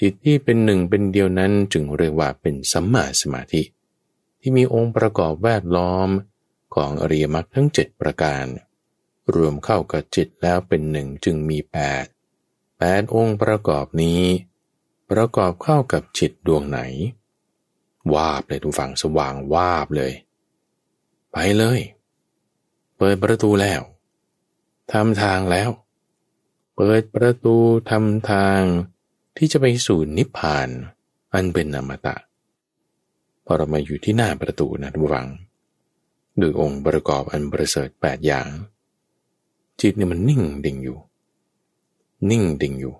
จิตที่เป็นหนึ่งเป็นเดียวนั้นจึงเรียกว่าเป็นสัมมาสมาธิเที่มีองค์ประกอบแวดล้อมของอริยมรรคทั้งเจ็ดประการ รวมเข้ากับจิตแล้วเป็นหนึ่งจึงมีแแปดปดองค์ประกอบนี้ ประกอบเข้ากับจิตดวงไหน วาบเลยทุกฝั่งสว่างวาบเลย ไปเลย เปิดประตูแล้วทำทางแล้ว เปิดประตูทำทาง ที่จะไปสู่นิพพานอันเป็นนามตะพอเรามาอยู่ที่หน้าประตูนะทุกฝังด้วยองค์ประกอบอันประเสริฐแปดอย่าง จิตเนี่ยมันนิ่งดิ่งอยู่ นิ่งดิ่งอยู่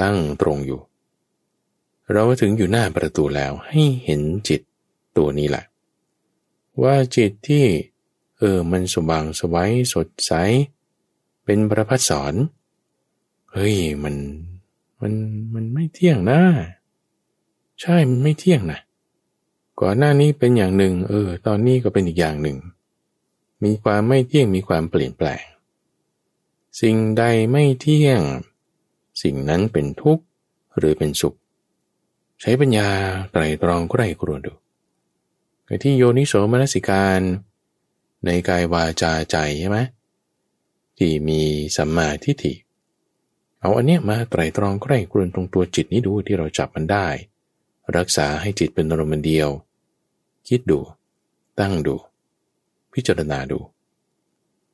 ตั้งตรงอยู่ เราถึงอยู่หน้าประตูแล้วให้เห็นจิตตัวนี้แหละ ว่าจิตที่ เออ มันสว่างสวัยสดใส เป็นประพัดสอนเฮ้ยมัน มันมันไม่เที่ยงนะ ใช่ มันไม่เที่ยงนะก่อนหน้านี้เป็นอย่างหนึ่ง เออ ตอนนี้ก็เป็นอีกอย่างหนึ่ง มีความไม่เที่ยง มีความเปลี่ยนแปลง สิ่งใดไม่เที่ยง สิ่งนั้นเป็นทุกข์หรือเป็นสุข ใช้ปัญญาไตรตรองใกล้ครวญดูที่โยนิโสมนสิการ ในกายวาจาใจใช่ไหมที่มีสัมมาทิฏฐิ เอาอันเนี้ยมาไตรตรองใกล้ครวญตรงตัวจิตนี้ดูที่เราจับมันได้ รักษาให้จิตเป็นอารมณ์เดียวคิดดู ตั้งดู พิจารณาดู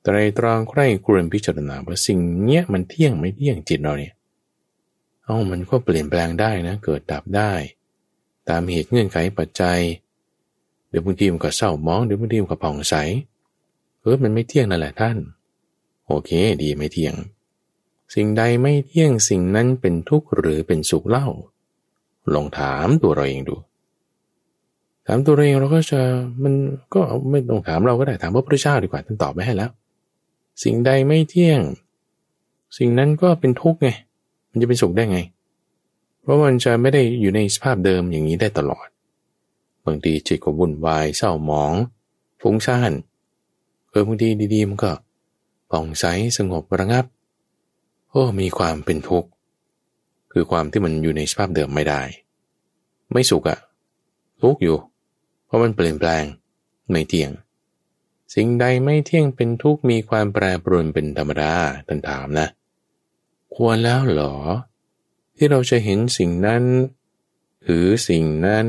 ไตรตรองใคร่ครวญพิจารณา ว่าสิ่งเนี้ยมันเที่ยงไม่เที่ยงจิตเราเนี่ยเอามันก็เปลี่ยนแปลงได้นะ เกิดดับได้ ตามเหตุเงื่อนไขปัจจัยเดี๋ยวบางทีมันก็เศร้ามองเดี๋ยวบางทีมันก็ผ่องใสเออมันไม่เที่ยงนั่นแหละท่าน โอเค ดีไม่เที่ยง สิ่งใดไม่เที่ยงสิ่งนั้นเป็นทุกข์หรือเป็นสุขเล่าลองถามตัวเราเองดูถามตัวเองเราก็จะมันก็ไม่ต้องถามเราก็ได้ถามพระพุทธเจ้าดีกว่าท่านตอบไม่ให้แล้ว สิ่งใดไม่เที่ยง สิ่งนั้นก็เป็นทุกข์ไงมันจะเป็นสุขได้ไง เพราะมันจะไม่ได้อยู่ในสภาพเดิมอย่างนี้ได้ตลอดบางทีจิตก็วุ่นวายเศร้าหมองฟุ้งซ่านเออบางทีดีๆมันก็ป่องใสสงบระงับโอ้ มีความเป็นทุกข์คือความที่มันอยู่ในสภาพเดิมไม่ได้ ไม่สุขอะทุกข์อยู่เพราะมันเปลี่ยนแปลง ไม่เที่ยง สิ่งใดไม่เที่ยงเป็นทุกข์มีความแปรปรวนเป็นธรรมดาท่านถามนะ ควรแล้วหรอที่เราจะเห็นสิ่งนั้น ถือสิ่งนั้น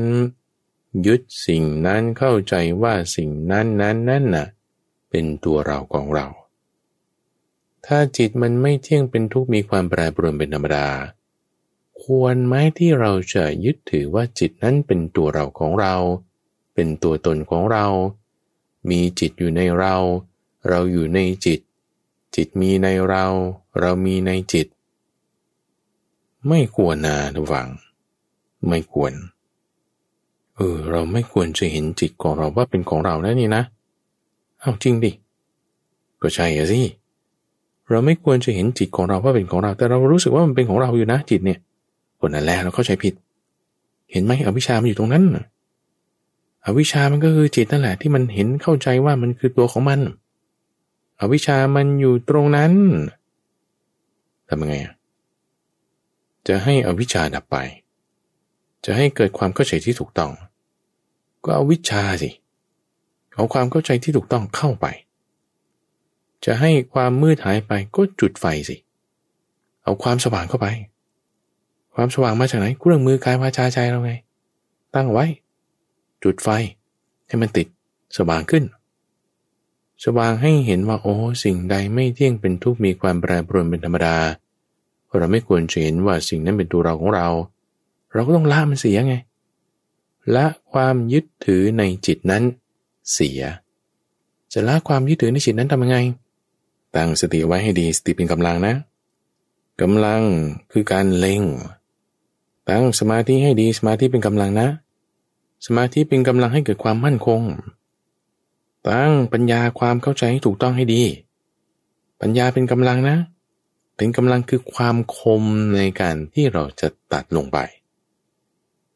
ยึดสิ่งนั้นเข้าใจว่าสิ่งนั้นนั้นนั่นน่ะเป็นตัวเราของเรา ถ้าจิตมันไม่เที่ยงเป็นทุกข์มีความแปรปรวนเป็นธรรมดา ควรไหมที่เราจะยึดถือว่าจิตนั้นเป็นตัวเราของเราเเป็นตัวตนของเรา มีจิตอยู่ในเรา เราอยู่ในจิต จิตมีในเรา เรามีในจิต ไม่ควรนะทุกฝัง ไม่ควรเออ เราไม่ควรจะเห็นจิตของเราว่าเป็นของเราแนวนี่นะเอาจริงดิ ก็ใช่สิ เราไม่ควรจะเห็นจิตของเราว่าเป็นของเรา แต่เรารู้สึกว่ามันเป็นของเราอยู่นะ จิตเนี่ย คนนั้นแหละเราเข้าใจผิด เห็นไหมอวิชามันอยู่ตรงนั้นนะอวิชามันก็คือจิตนั่นแหละที่มันเห็นเข้าใจว่ามันคือตัวของมันอวิชามันอยู่ตรงนั้น ทำยังไง จะให้อวิชาดับไป จะให้เกิดความเข้าใจที่ถูกต้อง ก็เอาวิชาสิ เอาความเข้าใจที่ถูกต้องเข้าไป จะให้ความมืดหายไปก็จุดไฟสิ เอาความสว่างเข้าไป ความสว่างมาจากไหนเครื่องมือกายวาจาใจเราไง ตั้งไว้จุดไฟให้มันติด สว่างขึ้น สว่างให้เห็นว่าโอ้สิ่งใดไม่เที่ยงเป็นทุกมีความแปรปรวนเป็นธรรมดาเราไม่ควรจะเห็นว่าสิ่งนั้นเป็นตัวเราของเรา เราก็ต้องละมันเสียไงละความยึดถือในจิตนั้น เสียจะละความยึดถือในจิตนั้นทำยังไงตั้งสติไว้ให้ดีสติเป็นกำลังนะกำลังคือการเล็งตั้งสมาธิให้ดีสมาธิเป็นกำลังนะสมาธิเป็นกำลังให้เกิดความมั่นคง ตั้งปัญญาความเข้าใจให้ถูกต้องให้ดี ปัญญาเป็นกำลังนะ เป็นกำลังคือความคมในการที่เราจะตัดลงไป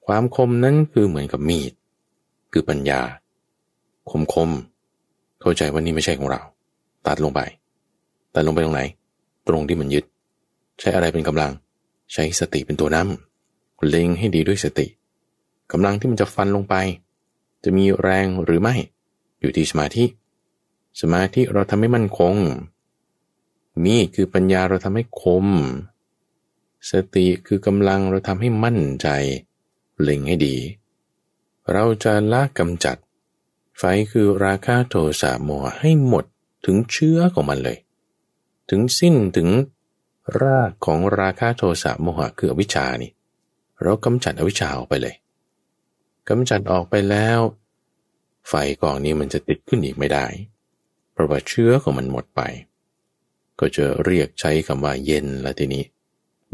ความคมนั้นคือเหมือนกับมีด คือปัญญา คมคมเข้าใจว่านี่ไม่ใช่ของเรา ตัดลงไป ตัดลงไปตรงไหน ตรงที่มันยึด ใช้อะไรเป็นกำลัง ใช้สติเป็นตัวนำเล็งให้ดีด้วยสติกำลังที่มันจะฟันลงไป จะมีแรงหรือไม่ อยู่ที่สมาธิ สมาธิเราทำให้มั่นคงมีคือปัญญาเราทำให้คม สติคือกำลังเราทำให้มั่นใจเล็งให้ดี เราจะละกำจัด ไฟคือราคาโทสะโมหะให้หมดถึงเชื้อของมันเลย ถึงสิ้นถึงรากของราคาโทสะโมหะคืออวิชชานี่เรากำจัดอวิชชาออกไปเลยกำจัดออกไปแล้ว ไฟกองนี้มันจะติดขึ้นอีกไม่ได้เพราะว่าเชื้อของมันหมดไป ก็จะเรียกใช้คำว่าเย็นละทีนี้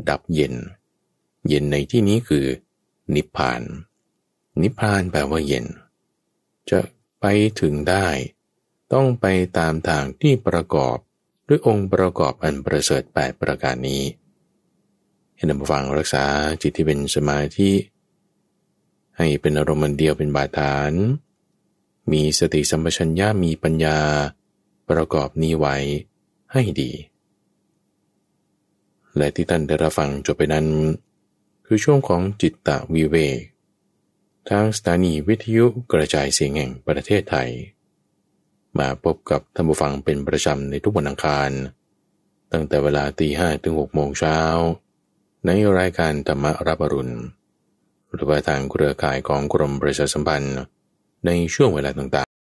ดับเย็น เย็นในที่นี้คือ นิพพาน นิพพานแปลว่าเย็น จะไปถึงได้ ต้องไปตามทางที่ประกอบด้วยองค์ประกอบอันประเสริฐปประการนี้ให้นำฟังรักษาจิตที่เป็นสมาธิให้เป็นอารมณ์เดียวเป็นบาดฐาน มีสติสัมปชัญญะมีปัญญาประกอบนี้ไว้ให้ดี และที่ท่านได้รับฟังจบไปนั้น คือช่วงของจิตตะวิเวก ทางสถานีวิทยุกระจายเสียงแห่งประเทศไทย มาพบกับท่านผู้ฟังเป็นประจำในทุกวันอังคาร ตั้งแต่เวลาตีห้ถึงหกโมงเช้าในรายการธรรมรับรุณหรือว่าทางเครือข่ายของกรมประชาสัมพันธ์ในช่วงเวลาต่างๆ